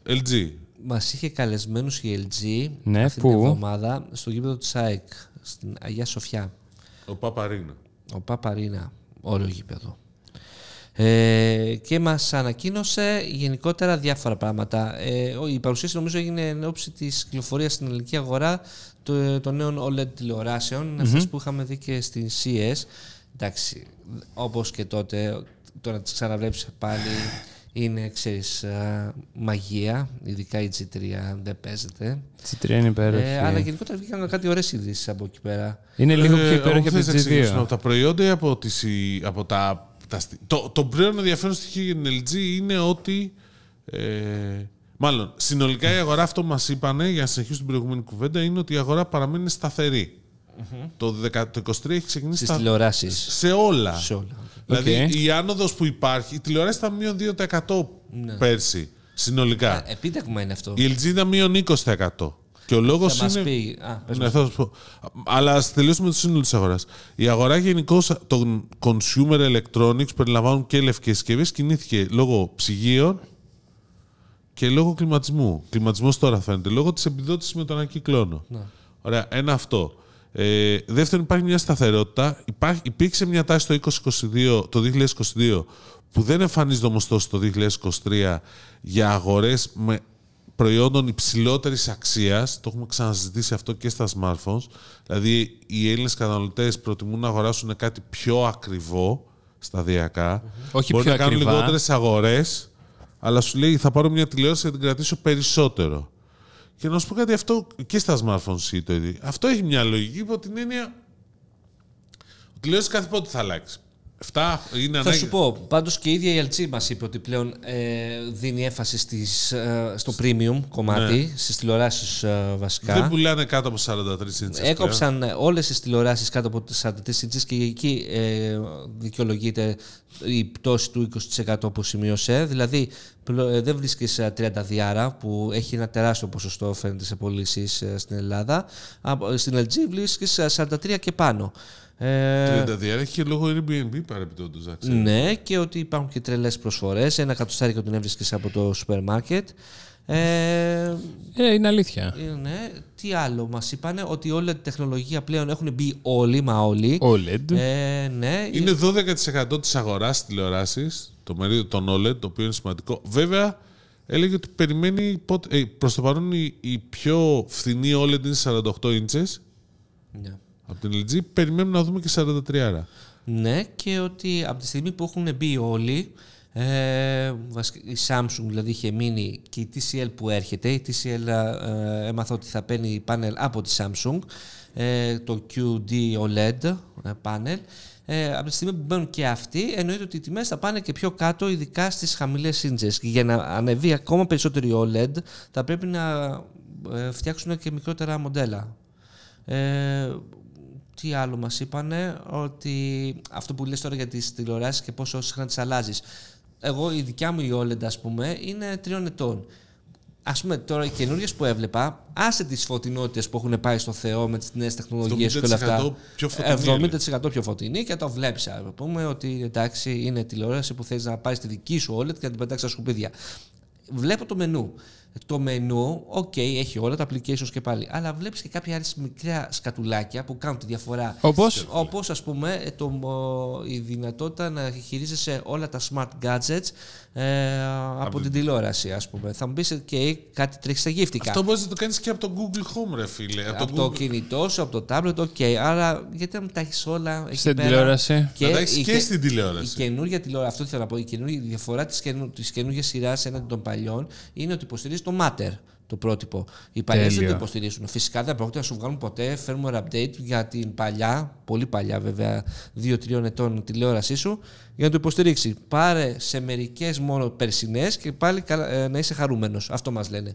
S1: LG. Μας είχε καλεσμένους η LG ναι, την εβδομάδα στο γήπεδο της ΑΕΚ στην Αγία Σοφιά.
S2: Ο Παπαρίνα.
S1: Ο Παπαρίνα. όλο γήπεδο. Ε, και μας ανακοίνωσε γενικότερα διάφορα πράγματα. Ε, η παρουσίαση νομίζω έγινε εν ώψη της κυκλοφορίας στην ελληνική αγορά των νέων OLED τηλεοράσεων, mm-hmm. που είχαμε δει και στην CS. Εντάξει, όπως και τότε, τώρα να τις ξαναβλέψεις πάλι είναι ξέρεις, μαγεία, ειδικά η G3 δεν παίζεται. G3 είναι υπέροχη. Ε, αλλά γενικότερα βγήκαν κάτι ωραίες ειδήσεις από εκεί πέρα. Είναι λίγο πιο
S3: ε, υπέροχη από τη G2. Από τα
S2: προϊόντα ή από, τις, από τα. τα το, το πλέον ενδιαφέρον στοιχείο για την LG είναι ότι. Ε, μάλλον, συνολικά η αγορά αυτό που μας είπανε για να συνεχίσουμε την προηγούμενη κουβέντα είναι ότι η αγορά παραμένει σταθερή. Το, 2023 έχει ξεκινήσει. Στις τηλεοράσεις. Σε όλα. Σε όλα. Δηλαδή η άνοδος που υπάρχει. Η τηλεόραση ήταν μείον 2% πέρσι. Συνολικά. Ε, επίτευγμα είναι αυτό. Η LG ήταν μείον 20%. Και ο λόγος είναι. Πει. ναι, θα πω. Αλλά ας τελειώσουμε το σύνολο της αγοράς. Η αγορά γενικώ των consumer electronics περιλαμβάνουν και λευκές συσκευές κινήθηκε λόγω ψυγείων και λόγω κλιματισμού. Κλιματισμός τώρα φαίνεται. Λόγω της επιδότησης με τον ανακυκλώνο. Ναι. Ωραία, ένα αυτό. Ε, δεύτερον, υπάρχει μια σταθερότητα. Υπάρχει, υπήρξε μια τάση το, 2022, το 2022 που δεν εμφανίζεται όμω τόσο το 2023 για αγορές με προϊόντων υψηλότερης αξίας. Το έχουμε ξαναζητήσει αυτό και στα smartphones. Δηλαδή, οι Έλληνες καταναλωτές προτιμούν να αγοράσουν κάτι πιο ακριβό mm-hmm. Όχι Μπορεί πιο να κάνουν λιγότερες αγορές, αλλά σου λέει θα πάρω μια τηλεόραση και να την κρατήσω περισσότερο. Και να σου πω κάτι, αυτό και στα smartphones ή το ίδιο. Αυτό έχει μια λογική υπό την έννοια ότι λέω κάθε πότε θα αλλάξεις είναι ανάγκη. Θα σου
S1: πω, πάντως και η ίδια η LG μας είπε ότι πλέον ε, δίνει έμφαση στις, ε, στο premium κομμάτι, ναι. στις τηλεοράσεις ε, βασικά. Δεν
S2: πουλάνε κάτω από 43 inches. Έκοψαν
S1: όλες τις τηλεοράσεις κάτω από 43 inches και εκεί ε, δικαιολογείται η πτώση του 20% που σημείωσε. Δηλαδή ε, δεν βρίσκεις 30 ε, διάρα που έχει ένα τεράστιο ποσοστό φαίνεται σε πωλήσεις στην Ελλάδα. Στην LG βρίσκει 43 και πάνω. Ε,
S2: 32 και λόγω Airbnb παρεμπιπτόντω. Ναι,
S1: και ότι υπάρχουν και τρελές προσφορές. Ένα και τον έβρισκες από το σούπερ μάρκετ. Ε, ε, είναι αλήθεια. Ε, ναι. Τι άλλο, μας είπαν ότι όλη τη τεχνολογία πλέον έχουν μπει όλοι, μα όλοι. OLED.
S2: Ε, ναι. Είναι 12% της αγοράς τηλεοράση, το μερίδιο των OLED, το οποίο είναι σημαντικό. Βέβαια, έλεγε ότι περιμένει. Ε, Προς το παρόν η, πιο φθηνή OLED είναι 48 inches από την LG. Περιμένουμε να δούμε και 43.
S1: Ναι, και ότι από τη στιγμή που έχουν μπει όλοι, ε, η Samsung δηλαδή είχε μείνει και η TCL που έρχεται. Η TCL ε, έμαθα ότι θα παίρνει πάνελ από τη Samsung, ε, το QD OLED ε, πάνελ. Ε, από τη στιγμή που μπαίνουν και αυτοί, εννοείται ότι οι τιμές θα πάνε και πιο κάτω, ειδικά στις χαμηλές σύντζες για να ανεβεί ακόμα περισσότερο η OLED, ε θα πρέπει να ε, φτιάξουν και μικρότερα μοντέλα. Ε, τι άλλο μας είπανε, ότι αυτό που λες τώρα για τις τηλεοράσεις και πόσο συχνά τις αλλάζεις. Εγώ η δικιά μου η OLED ας πούμε είναι τριών ετών. Ας πούμε τώρα οι καινούριες που έβλεπα, άσε τις φωτεινότητες που έχουν πάει στο Θεό με τις νέες τεχνολογίες και όλα αυτά. Πιο φωτεινή, 70% πιο φωτεινή και το βλέπεις. Ας πούμε ότι εντάξει είναι τηλεόραση που θες να πάρεις τη δική σου OLED και να την πετάξεις στα σκουπίδια. Βλέπω το μενού το μενού, οκ, έχει όλα τα applications και πάλι. Αλλά βλέπεις και κάποια άλλη μικρά σκατουλάκια που κάνουν τη διαφορά. Όπως όπως, ας πούμε το, η δυνατότητα να χειρίζεσαι όλα τα smart gadgets ε, από, από την τηλεόραση, ας πούμε. Θα μου πεις, OK, κάτι τρέχει στα γύφτηκα. Αυτό
S2: μπορείς να το κάνεις και από το Google Home, ρε φίλε. Από, από το, Google...
S1: κινητό σου, από το tablet, OK. Άρα
S2: γιατί να μου τα έχεις όλα εκεί
S1: στην πέρα.
S3: τηλεόραση. Και, να τα έχεις και, και στην τηλεόραση.
S1: Η καινούργια τηλεόραση, αυτό θέλω να πω. Η, καινούργια, η διαφορά της καινού, καινούργιας σειράς έναντι των παλιών είναι ότι υποστηρίζει το Matter το πρότυπο. Οι παλιέ δεν το υποστηρίζουν. Φυσικά δεν πρόκειται να σου βγάλουν ποτέ firmware update για την παλιά, πολύ παλιά βέβαια, 2-3 ετών τηλεόρασή σου, για να το υποστηρίξει. Πάρε σε μερικές μόνο περσινές και πάλι ε, να είσαι χαρούμενος. Αυτό μας λένε.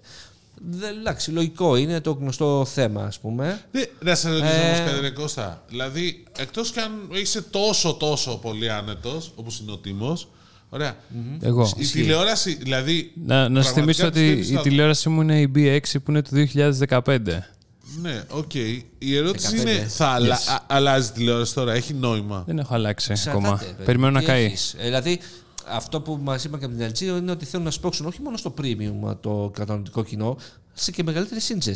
S1: Εντάξει, λογικό είναι το γνωστό θέμα, ας πούμε. Ναι, να σε ρωτήσω όμως
S2: ε, Κώστα. Δηλαδή, εκτός κι αν είσαι τόσο τόσο πολύ άνετος, όπως είναι ο Τίμος, ωραια Εγώ. Η τηλεόραση, δηλαδή. Να, να σου θυμίσω ότι η τηλεόρασή
S3: μου είναι η B6 που είναι του 2015.
S2: Ναι, οκ. Okay. Η ερώτηση 15. είναι, θα yes. αλα... αλλάζει τηλεόραση τώρα, έχει νόημα. Δεν έχω αλλάξει
S3: Ξαρτάτε, ακόμα. Περιμένω να καεί.
S1: Ε, δηλαδή, αυτό που μας είπαν και από την LG είναι ότι θέλουν να σπρώξουν όχι μόνο στο premium το κατανοητικό κοινό, σε και μεγαλύτερες σύντσε.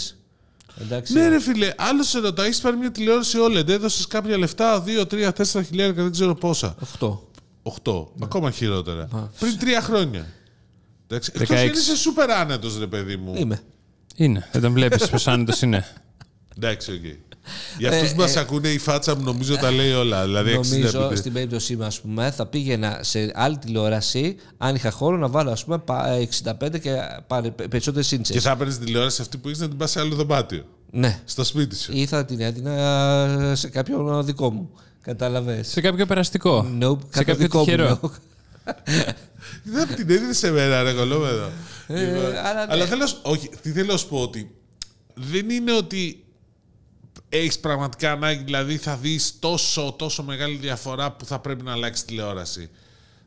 S1: Εντάξει. Ναι,
S2: ρε φίλε, άλλος σε ρωτάει, έχεις πάρει μια τηλεόραση OLED, έδωσες κάποια λεφτά, 2, 3, 4 χιλιάρικα, δεν ξέρω πόσα. 8. 8. Ναι. Ακόμα χειρότερα. Ναι. Πριν τρία χρόνια. Εντάξει. Εκτός είσαι σούπερ άνετος, ρε παιδί μου. Είμαι.
S3: Είναι. Δεν τον βλέπεις πόσο άνετος είναι.
S2: Εντάξει, οκ. Για ε, αυτούς που ε, μας ακούνε, η φάτσα μου νομίζω τα λέει όλα. Δηλαδή, νομίζω στην
S1: περίπτωσή μου, πούμε, θα πήγαινα σε άλλη τηλεόραση, αν είχα χώρο, να βάλω ας πούμε, 65 ε, και περισσότερες σύντσες. Και θα παίρνει τηλεόραση αυτή που είσαι να την πας σε άλλο δωμάτιο. Ναι. Στο σπίτι σου. Ή θα την έδινα σε κάποιον δικό μου. Κατάλαβες. Σε κάποιο
S3: περαστικό. Nope. Σε κάποιο τυχερό.
S2: Δεν την έδινε σε μένα, ρε κολόμενο. Ε, λοιπόν, αλλά ναι. θέλω Όχι, τι θέλω να σου πω ότι δεν είναι ότι έχεις πραγματικά ανάγκη, δηλαδή θα δεις τόσο, τόσο μεγάλη διαφορά που θα πρέπει να αλλάξεις τηλεόραση.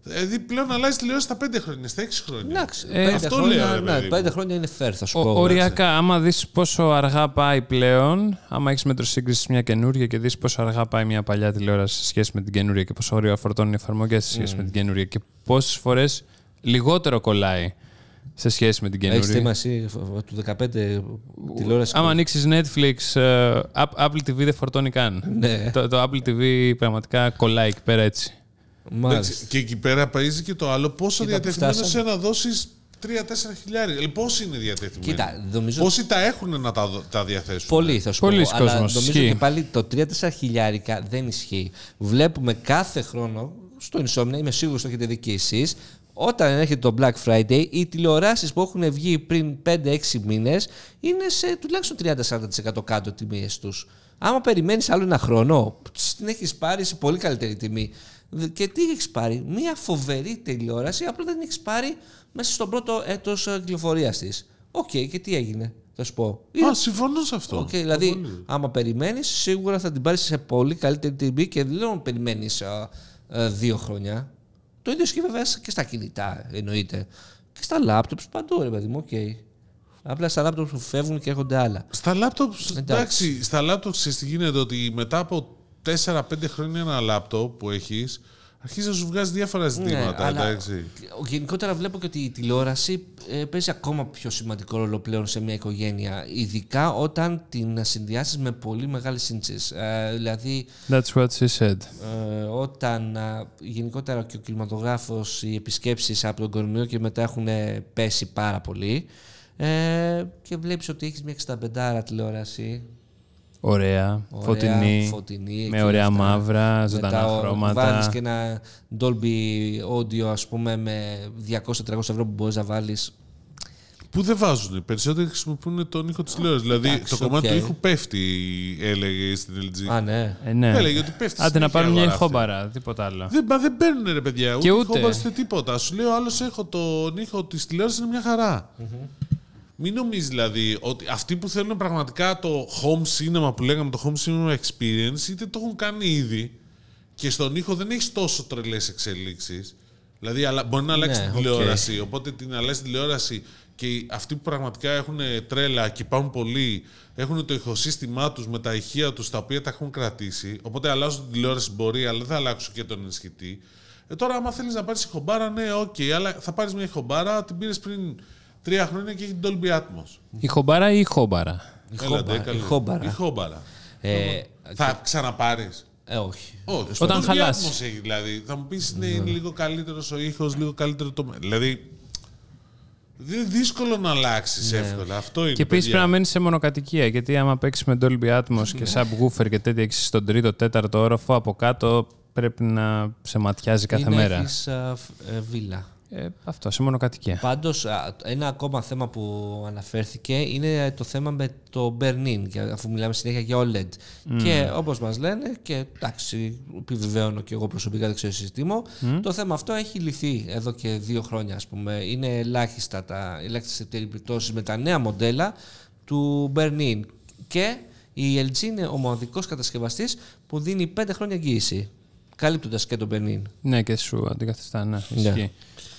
S2: Δηλαδή πλέον αλλάζει τηλεόραση στα 5 χρόνια, στα 6 χρόνια. Εντάξει, ε, αυτό χρόνια, λέω. Ναι, 5 χρόνια είναι fair, θα σου πω. Οριακά,
S3: άμα δεις πόσο αργά πάει πλέον, άμα έχεις μετροσύγκριση μια καινούρια και δεις πόσο αργά πάει μια παλιά τηλεόραση σε σχέση με την καινούρια και πόσο όριο φορτώνει οι εφαρμογές σε σχέση με mm. την καινούρια και πόσες φορές λιγότερο κολλάει σε σχέση με την καινούργια. Έχει
S1: θύμαση του 15 τηλεόρασης. Άμα
S3: ανοίξεις Netflix, ε, Apple TV δεν φορτώνει καν. Ναι. Το, το Apple TV πραγματικά κολλάει εκεί πέρα έτσι. Μάλιστα. Και εκεί πέρα παίζει και το άλλο πόσο διατεθειμένο είσαι
S2: να δώσει 3-4 χιλιάρια. Λοιπόν, πόσοι είναι διατεθειμένοι. Κοίτα, νομίζω... Πόσοι τα έχουν να τα, τα διαθέσουν. Πολλοί
S1: θα σου πω. Πολλοί αλλά νομίζω και πάλι το 3-4 χιλιάρικα δεν ισχύει. Βλέπουμε κάθε χρόνο στο Insomnia, είμαι ότι το έχετε δει και εσείς, όταν έρχεται το Black Friday, οι τηλεοράσεις που έχουν βγει πριν 5-6 μήνες είναι σε τουλάχιστον 30-40% κάτω τιμίες τους. Άμα περιμένεις άλλο ένα χρόνο, την έχει πάρει σε πολύ καλύτερη τιμή. Και τι έχεις πάρει, Μια φοβερή τηλεόραση, απλά δεν έχεις πάρει μέσα στον πρώτο έτος ε, κυκλοφορίας της. Οκ, okay, και τι έγινε, θα σου πω.
S2: Α, συμφωνώ σε αυτό. Okay,
S1: δηλαδή, άμα περιμένεις, σίγουρα θα την πάρεις σε πολύ καλύτερη τιμή και δεν λέω περιμένεις ε, ε, δύο χρόνια. Το ίδιο ισχύει βέβαια και στα κινητά, εννοείται. Και στα λάπτοπ, παντού ρε παιδί μου, οκ. Okay. Απλά στα λάπτοπ φεύγουν και έρχονται άλλα. Στα λάπτοπ, εντάξει,
S2: εντάξει στα λάπτοπ ξέρεις τι γίνεται, ότι μετά από 4-5 χρόνια ένα λάπτοπ που έχεις,
S1: αρχίζεις να σου βγάζει διάφορα ναι, ζητήματα. Ναι, γενικότερα βλέπω και ότι η
S2: τηλεόραση
S1: ε, παίζει ακόμα πιο σημαντικό ρόλο πλέον σε μια οικογένεια. Ειδικά όταν την συνδυάσεις με πολύ μεγάλες σύντσε. δηλαδή.
S3: That's what she said.
S1: Ε, όταν γενικότερα και ο κινηματογράφος, οι επισκέψεις από τον κορονοϊό και μετά έχουν πέσει πάρα πολύ. Ε, και βλέπεις ότι έχεις μια 65 τηλεόραση
S3: Ωραία, ωραία φωτεινή, φωτεινή, με ωραία μαύρα, ζωντανά Μετά, χρώματα. Βάλεις και
S1: ένα Dolby Audio, ας πούμε, με 200-300 ευρώ που μπορείς να βάλεις.
S2: Πού δεν βάζουν, περισσότεροι χρησιμοποιούν τον ήχο της τηλεόρασης. Δηλαδή, Εντάξει, το κομμάτι του ήχου πέφτει, έλεγε στην LG. Α, ναι. Ε, ναι. Έλεγε ότι πέφτει Άντε να πάρουν μια ηχόμπαρα, τίποτα άλλο. Δεν, μα δεν παίρνουν, ρε παιδιά, ούτε, και ούτε. τίποτα. Σου λέει, ο άλλος έχω τον ήχο της τηλεόρασης, είναι μια χαρα mm-hmm. Μην νομίζεις δηλαδή ότι αυτοί που θέλουν πραγματικά το home cinema που λέγαμε, το home cinema experience, είτε το έχουν κάνει ήδη και στον ήχο δεν έχεις τόσο τρελές εξελίξεις. Δηλαδή μπορεί να αλλάξεις ναι, την τηλεόραση. Οπότε την αλλάζεις την τηλεόραση και αυτοί που πραγματικά έχουν ε, τρέλα και πάουν πολύ, έχουν το ηχοσύστημά τους με τα ηχεία τους τα οποία τα έχουν κρατήσει. Οπότε αλλάζουν την τηλεόραση μπορεί, αλλά δεν θα αλλάξουν και τον ενισχυτή. Ε, τώρα, άμα θέλεις να πάρεις ηχομπάρα, ναι, οκ, αλλά θα πάρεις μια ηχομπάρα, την πήρες πριν Τρία χρόνια και έχει την Dolby Atmos.
S3: Η Χόμπαρα ή η Χόμπαρα. Η Χόμπαρα. Η Χόμπαρα. Η χόμπαρα. Ε, θα και... ξαναπάρεις. Ε, όχι. όχι. Όταν χαλάσει. έχει
S2: δηλαδή. Θα μου πεις ότι είναι ναι. λίγο καλύτερος ο ήχος, λίγο καλύτερο το. Δηλαδή δεν είναι δύσκολο να αλλάξεις ναι. εύκολα. Αυτό είναι. Και επίσης πρέπει να μένεις
S3: σε μονοκατοικία. Γιατί άμα παίξεις με Dolby Atmos και ναι. subwoofer και τέτοια έχεις στον τρίτο, τέταρτο όροφο, από κάτω πρέπει να σε ματιάζει κάθε μέρα. Έχεις
S1: ε, βίλα. Ε,
S3: αυτό, σε μονοκατοικία.
S1: Πάντως, ένα ακόμα θέμα που αναφέρθηκε είναι το θέμα με το Bernin, αφού μιλάμε συνέχεια για OLED. Mm. Και όπως μας λένε, και εντάξει, επιβεβαίωνω και εγώ προσωπικά, δεν ξέρω τι mm. το θέμα αυτό έχει λυθεί εδώ και δύο χρόνια, ας πούμε. Είναι ελάχιστα τα ελάχιστε περιπτώσεις με τα νέα μοντέλα του Bernin. Και η LG είναι ο μοναδικός κατασκευαστής που δίνει πέντε χρόνια εγγύηση. Καλύπτοντας και τον Bernin.
S3: Ναι, και σου αντικαθιστά, ναι. Yeah. Ναι.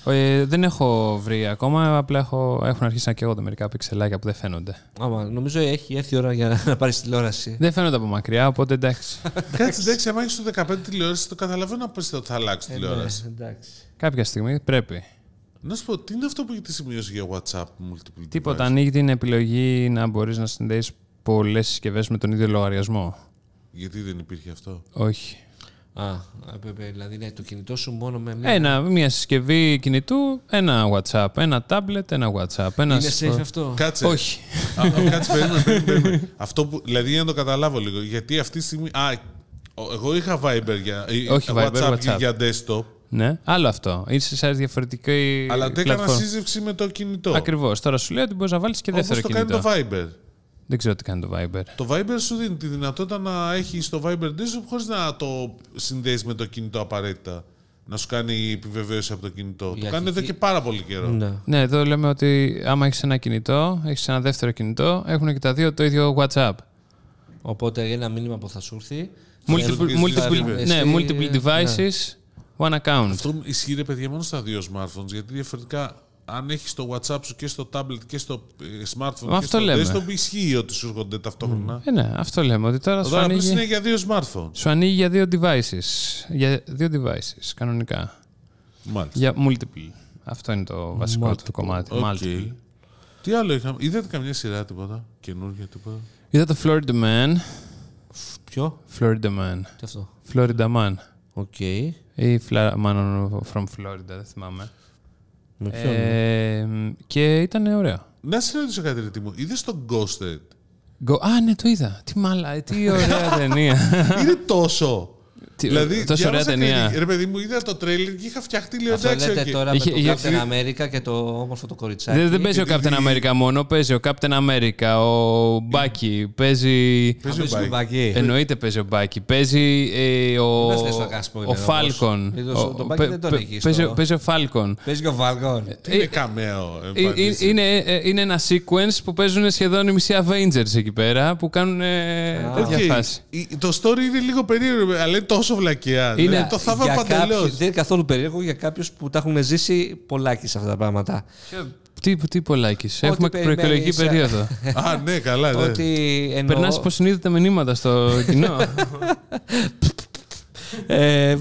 S3: Ε, δεν έχω βρει ακόμα, απλά έχω, έχουν αρχίσει να καίγονται μερικά πιξελάκια που δεν φαίνονται.
S1: Άμα, νομίζω έχει έρθει η ώρα για να πάρεις
S3: τηλεόραση. Δεν φαίνονται από μακριά, οπότε εντάξει.
S2: Κάτσε εντάξει, άμα έχεις το 15 τηλεόραση, το καταλαβαίνω ότι θα αλλάξει ε, ναι, τηλεόραση. Ε, εντάξει.
S3: Κάποια στιγμή πρέπει.
S2: Να σου πω, τι είναι αυτό που έχετε σημειώσει για WhatsApp Multiple Τίποτα. Ανοίγει
S3: την επιλογή να μπορείς να συνδέεις πολλές συσκευές με τον ίδιο λογαριασμό.
S2: Γιατί δεν υπήρχε αυτό. Όχι. Α, έπρεπε,
S1: δηλαδή ναι, το κινητό σου μόνο με μια...
S3: Ένα, μια συσκευή κινητού, ένα WhatsApp, ένα tablet, ένα WhatsApp. Ένα Είναι safe αυτό. Κάτσε. Όχι. κάτσε, περίμενε, περίμενε. αυτό που, δηλαδή
S2: για να το καταλάβω λίγο, γιατί αυτή τη στιγμή... Α, εγώ είχα Viber για, Όχι, WhatsApp, Viber, WhatsApp. για
S3: desktop. Ναι, άλλο αυτό. Είσαι σε διαφορετική. Αλλά δεν έκανα σύζευξη με το κινητό. Ακριβώς. Τώρα σου λέω ότι μπορείς να βάλεις και δεύτερο Όπως το κάνει το Viber. Δεν ξέρω τι κάνει το Viber. Το
S2: Viber σου δίνει τη δυνατότητα να έχεις το Viber Desktop χωρίς να το συνδέεις με το κινητό απαραίτητα. Να σου κάνει επιβεβαίωση από το κινητό. το κάνει εδώ και πάρα πολύ καιρό. Ναι.
S3: ναι, εδώ λέμε ότι άμα έχεις ένα κινητό, έχεις ένα δεύτερο κινητό, έχουν και τα δύο το ίδιο WhatsApp. Οπότε ένα μήνυμα που θα σου έρθει. Multiple, ναι, multiple, ναι, multiple devices,
S2: one account. Αυτό ισχύει, παιδιά, μόνο στα δύο smartphones, γιατί διαφορετικά αν έχεις το WhatsApp σου και στο tablet και στο ε, smartphone αυτό και στο λέμε. desktop, ισχύει ότι σου έρχονται ταυτόχρονα. Mm.
S3: Ε, ναι, αυτό λέμε. Ότι τώρα σου ανοίγει... είναι για δύο smartphones. Σου ανοίγει για δύο devices. Για δύο devices, κανονικά. Μάλιστα. Για multiple. Αυτό είναι το βασικό του κομμάτι. Okay. Multiple.
S2: Τι άλλο είχαμε. Είδατε καμιά σειρά τίποτα, καινούργια τίποτα.
S3: Είδα το Florida Man. Ποιο? Florida Man. Τι αυτό. Florida Man. Οκ. Okay. Ή μάλλον from Florida, δεν θυμάμαι. Ε, και ήταν ωραία. Να σε ρωτήσω κάτι, ρε μου. Είδες το Ghosted. Go... Α, ναι, το είδα. Τι μάλα, τι ωραία ταινία. Είναι τόσο. Δηλαδή, τόσο ωραία ταινία. Ρε
S2: παιδί μου, είδα το τρέλινγκ και είχα φτιαχτεί λίγο Αυτό Λέτε τώρα είχε, με τον Captain
S1: America και το όμορφο το κοριτσάκι. Δεν, δεν παίζει ο Captain
S3: America μόνο, παίζει ο Captain America, ο Μπάκι, παίζει... Παίζει ο Μπάκι. Εννοείται παίζει ο Μπάκι. Ε, παίζει ο... Φάλκον. Μπάκι δεν τον Παίζει ο Φάλκον. Παίζει και ο Φάλκον. Ε, είναι καμέο. Ε, είναι ένα sequence που παίζουν σχεδόν οι μισοί Avengers εκεί πέρα που κάνουν τέτοια φάση.
S2: Το story είναι λίγο περίεργο, αλλά είναι τόσο τόσο βλακιά. Δηλαδή είναι, το θαύμα
S3: παντελώς. Δεν
S1: είναι καθόλου περίεργο για κάποιους που τα έχουν ζήσει πολλάκι σε αυτά τα πράγματα.
S3: Τι, τι πολλάκι. Έχουμε προεκλογική περίοδο. Α, ναι, καλά. Ναι. Ότι εννοώ... Περνάς τα μηνύματα στο κοινό. ε,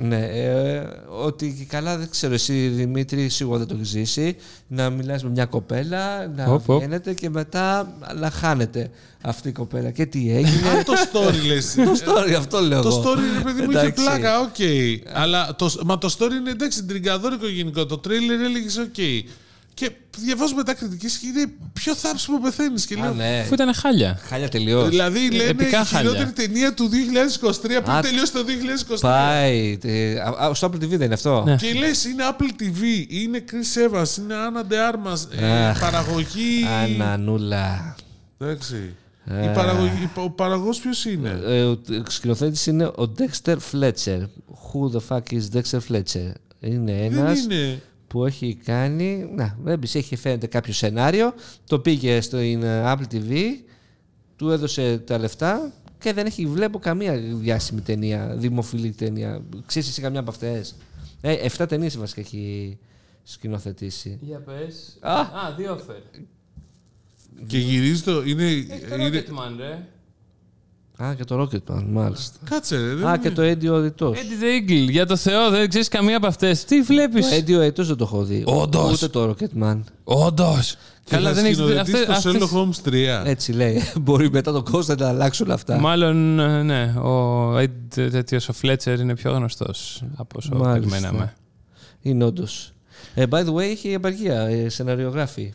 S1: ναι, ε, ότι καλά δεν ξέρω εσύ Δημήτρη, σίγουρα δεν το έχεις ζήσει. Να μιλάς με μια κοπέλα, να oh, βγαίνετε και μετά να χάνεται αυτή η κοπέλα. Και τι
S2: έγινε. Α, το story λες. το story, ε, αυτό λέω. Το story, ρε παιδί μου, είχε πλάκα, οκ. Αλλά το, μα το story είναι εντάξει, τριγκαδόρικο γενικό. Το trailer έλεγες οκ. Και διαβάζουμε τα κριτική και είναι πιο θάψιμο πεθαίνεις. Και λέω. Ναι. Αφού
S3: ήταν χάλια.
S2: Χάλια τελείως. Δηλαδή ε, λένε η χειρότερη ταινία του 2023 που Α, τελείωσε το 2023.
S1: Πάει. Ε, στο Apple TV δεν είναι αυτό. Ναι. Και λες
S2: είναι Apple TV, είναι Chris Evans, είναι Anna De Armas. Ε, παραγωγή.
S1: Ανανούλα. Εντάξει. Η παραγωγή, ο παραγωγός ποιος είναι? Ε, ο σκηνοθέτης είναι ο Dexter Fletcher. Who the fuck is Dexter Fletcher? Είναι ένας... Δεν είναι που έχει κάνει. Να, έχει φαίνεται κάποιο σενάριο. Το πήγε στο ε, Apple TV, του έδωσε τα λεφτά και δεν έχει βλέπω καμία διάσημη ταινία, δημοφιλή ταινία. Ξέρεις εσύ καμιά από αυτές. Ε, 7 ταινίες βασικά έχει σκηνοθετήσει.
S3: Για πες. Α, δύο φέρ. Και γυρίζει το... Είναι, έχει το είναι...
S1: Α, και το Rocketman,
S3: μάλιστα. Κάτσε. Δεν... Α, και το Eddie ο Ρητός. Eddie the Eagle, για το Θεό, δεν ξέρεις καμία από αυτές. Τι βλέπεις. Eddie ο Ρητός δεν το έχω δει. Όντως. Ούτε το Rocketman. Όντως. Καλά, δεν έχεις δει. είναι το Sherlock Holmes
S1: 3. Έτσι λέει. Μπορεί μετά το κόσμο να αλλάξουν αυτά.
S3: Μάλλον, ε, ναι. Ο τέτοιος ο Φλέτσερ είναι πιο γνωστός από όσο περιμέναμε. Είναι όντως. Ε, by the way, έχει επαρκεία ε,
S1: σεναριογράφη.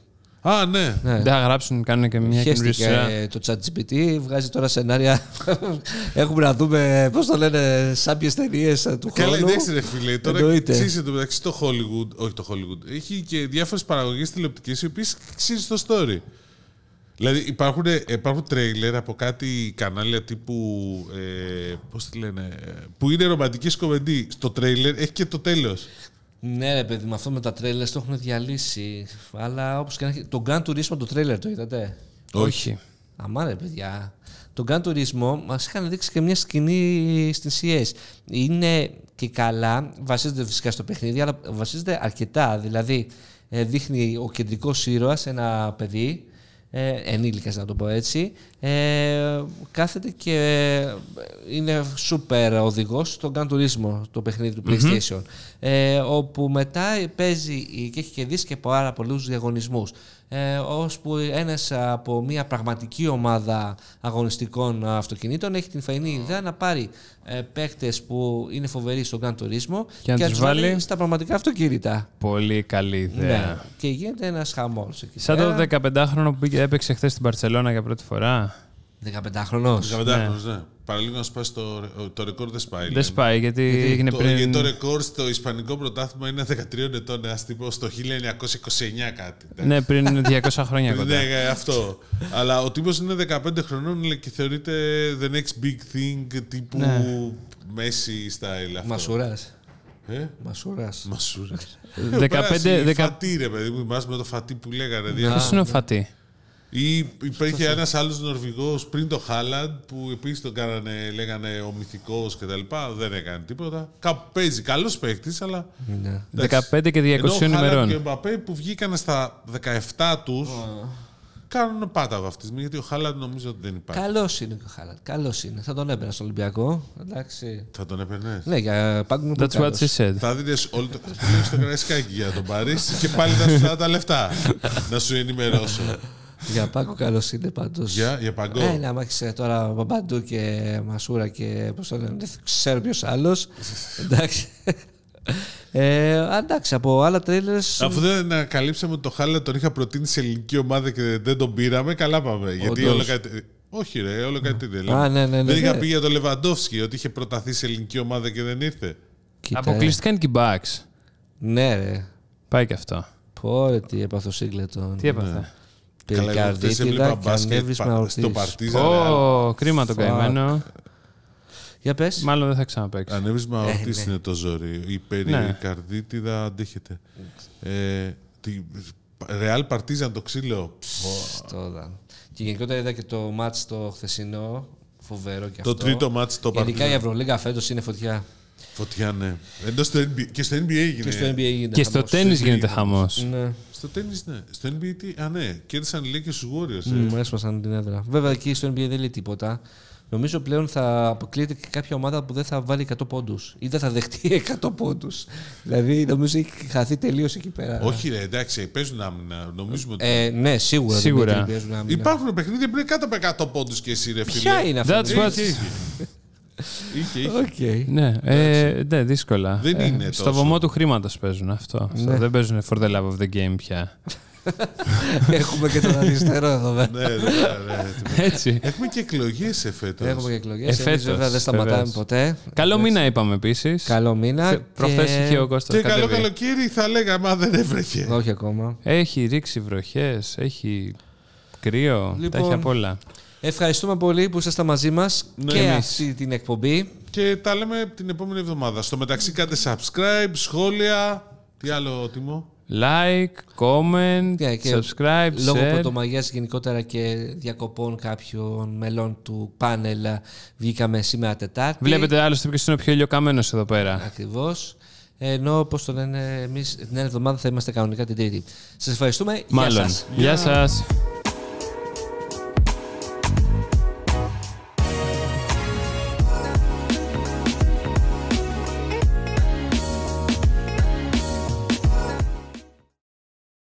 S1: Α, ναι. ναι. Δεν θα
S3: γράψουν, κάνουν και μια καινούργια σειρά.
S1: Το ChatGPT βγάζει τώρα σενάρια. Έχουμε να δούμε, πώς το λένε, σάπιες ταινίες του Καλά, χρόνου. Καλά, εντάξει, ρε φίλε. Τώρα ξέρει
S2: το μεταξύ το Hollywood. Όχι το Hollywood. Έχει και διάφορες παραγωγές τηλεοπτικές οι οποίες ξέρει το story. Δηλαδή υπάρχουν, ε, υπάρχουν τρέιλερ από κάτι κανάλια τύπου. Ε, πώς τη λένε. Ε, που είναι ρομαντικές κομμεντή. Στο τρέιλερ έχει και το τέλος. Ναι, ρε παιδί, με αυτό με τα τρέλερ το έχουν διαλύσει.
S1: Αλλά όπως και να έχει. Το Turismo το τρέλερ το είδατε. Όχι. Αμάρε, παιδιά. Το Gun Turismo μας είχαν δείξει και μια σκηνή στην CS. Είναι και καλά, βασίζεται φυσικά στο παιχνίδι, αλλά βασίζεται αρκετά. Δηλαδή, ε, δείχνει ο κεντρικός ήρωας ένα παιδί ε, ενήλικας να το πω έτσι, ε, κάθεται και ε, είναι σούπερ οδηγός στον Gran Turismo, το παιχνίδι του PlayStation, ε, όπου μετά παίζει και έχει κερδίσει και πάρα πολλούς διαγωνισμούς ε, που ένας από μια πραγματική ομάδα αγωνιστικών αυτοκινήτων έχει την φαϊνή ιδέα να πάρει ε, παίκτες που είναι φοβεροί στον καν και, και να τους βάλει...
S3: στα πραγματικά αυτοκίνητα. Πολύ καλή ιδέα. Ναι,
S1: και γίνεται
S2: ένας χαμός. Εκεί Σαν το
S3: 15χρονο που έπαιξε χθες στην Παρσελώνα για πρώτη φορά. 15χρονος. 15χρονος, ναι.
S2: Παραλίγο να σπάσει το, το ρεκόρ δεν σπάει. Δεν σπάει γιατί, το, πριν. το ρεκόρ στο Ισπανικό πρωτάθλημα είναι 13 ετών ας τύπο το 1929 κάτι.
S3: Ναι, πριν 200 χρόνια κοντά. Ναι,
S2: ε, αυτό. Αλλά ο τύπος είναι 15 χρονών και θεωρείται the next big thing τύπου ναι. Messi style. Μασουρά. Μασουράς. Ε?
S1: Μασούρα. Μασούρα.
S2: 15. Φατή, ρε παιδί μου, με το φατή που λέγανε. Ποιος είναι ο φατή. Ή υπήρχε ένας άλλος Νορβηγός πριν το Χάλαντ που επίσης τον κάνανε, λέγανε ο μυθικός κτλ. Δεν έκανε τίποτα. Κάπου παίζει. Καλός παίχτη, αλλά.
S3: Ναι. 15 και 200 Ενώ ημερών. Και ο
S2: Μπαπέ που βγήκαν στα 17 του. Oh. Κάνουν πάτα βαφτισμοί γιατί ο Χάλαντ νομίζω ότι δεν υπάρχει. Καλός
S1: είναι ο Χάλαντ. Καλός είναι. Θα τον έπαιρνα στο Ολυμπιακό.
S2: Εντάξει. Θα τον έπαιρνες. Ναι, για πάγκουν That's what she said. Θα δίνε όλο το. Θα στο κρασικάκι για τον Παρίσι και πάλι θα σου τα λεφτά. να σου ενημερώσω.
S1: Για Πάκο καλώ είναι πάντως. Για, για Παγκό. Ε, ναι, άμα έχεις ε, τώρα Παπάντου και Μασούρα και πώς το λένε, δεν ξέρω ποιος άλλος. εντάξει.
S2: Ε, εντάξει, από άλλα τρέλε. Αφού δεν ανακαλύψαμε το Χάλα, τον είχα προτείνει σε ελληνική ομάδα και δεν τον πήραμε, καλά πάμε. Όντως. Γιατί όλα κάτι... Όχι, ρε, όλο κάτι δεν λέω. Ναι, ναι, ναι, δεν είχα ναι. πει για τον Λεβαντόφσκι ότι είχε προταθεί σε ελληνική ομάδα και δεν ήρθε.
S3: Αποκλειστικά είναι και οι Ναι, ρε. Πάει και αυτό. Πόρε τι έπαθε ο Σίγκλετον. Τι έπαθε. Ναι. Περικαρδίτιδα και ανέβρισμα ορθής. Το παρτίζα. Ω, κρίμα το καημένο. Για πες. Μάλλον δεν θα ξαναπαίξεις. με ορθής ναι. είναι το
S2: ζόρι. Η ναι. περικαρδίτιδα αντέχεται. Ε, Ρεάλ Παρτίζαν το ξύλο. Τώρα. Και γενικότερα είδα και το μάτς το χθεσινό.
S1: Φοβερό και αυτό. Το τρίτο μάτς το Παρτίζαν. Γενικά η Ευρωλίγα φέτος είναι φωτιά.
S2: Φωτιά, ναι. Εντός στο NBA. Και στο NBA γίνεται. Και στο, και στο τέννη γίνεται χαμός. Ναι. Στο τέννη, ναι. Στο NBA τι. Α, ναι. Κέρδισαν λέει και στους Γόριου. Ε. Μου έσπασαν την έδρα. Βέβαια και στο NBA δεν λέει
S1: τίποτα. Νομίζω πλέον θα αποκλείεται και κάποια ομάδα που δεν θα βάλει 100 πόντους ή δεν θα δεχτεί 100 πόντους. δηλαδή νομίζω έχει χαθεί τελείως εκεί πέρα. Όχι,
S2: ρε, εντάξει, παίζουν άμυνα. Νομίζουμε ε, ναι, σίγουρα. σίγουρα. Υπάρχουν παιχνίδια που είναι κάτω από 100 πόντους και εσύ, ρε φίλε. Ποια είναι αυτή Είχε, Okay. Ναι,
S3: ε, ναι, δύσκολα. ε, Στο βωμό του χρήματος παίζουν αυτό. Ναι. Δεν παίζουν for the love of the game πια.
S1: Έχουμε και τον αριστερό εδώ ναι, ναι, ναι, ναι Έτσι. Έχουμε και εκλογές
S3: εφέτος. Έχουμε και εκλογές. Εφέτος. Βέβαια δεν σταματάμε ποτέ. Καλό μήνα είπαμε επίσης. Καλό μήνα. Προχθέ και... είχε ο Κώστας. Και καλό καλοκαίρι
S2: θα λέγαμε, αν δεν έβρεχε.
S3: Όχι ακόμα. Έχει ρίξει βροχές, έχει κρύο. τα έχει απ' λοιπόν, όλα.
S1: Ευχαριστούμε πολύ που ήσασταν μαζί μας ναι. και εμείς. αυτή
S2: την εκπομπή. Και τα λέμε την επόμενη εβδομάδα. Στο μεταξύ, κάντε subscribe, σχόλια. Τι άλλο, Ότιμο.
S3: Like, comment,
S1: ναι, και subscribe, Λόγω share. πρωτομαγιάς γενικότερα και διακοπών κάποιων μελών του πάνελ βγήκαμε σήμερα Τετάρτη. Βλέπετε
S3: άλλωστε που είναι ο πιο ηλιοκαμένος εδώ πέρα.
S1: Ακριβώς. Ενώ, όπω το λένε, εμείς την εβδομάδα θα είμαστε κανονικά την Τρίτη. Σας ευχαριστούμε.
S3: Μάλλον. Γεια σας.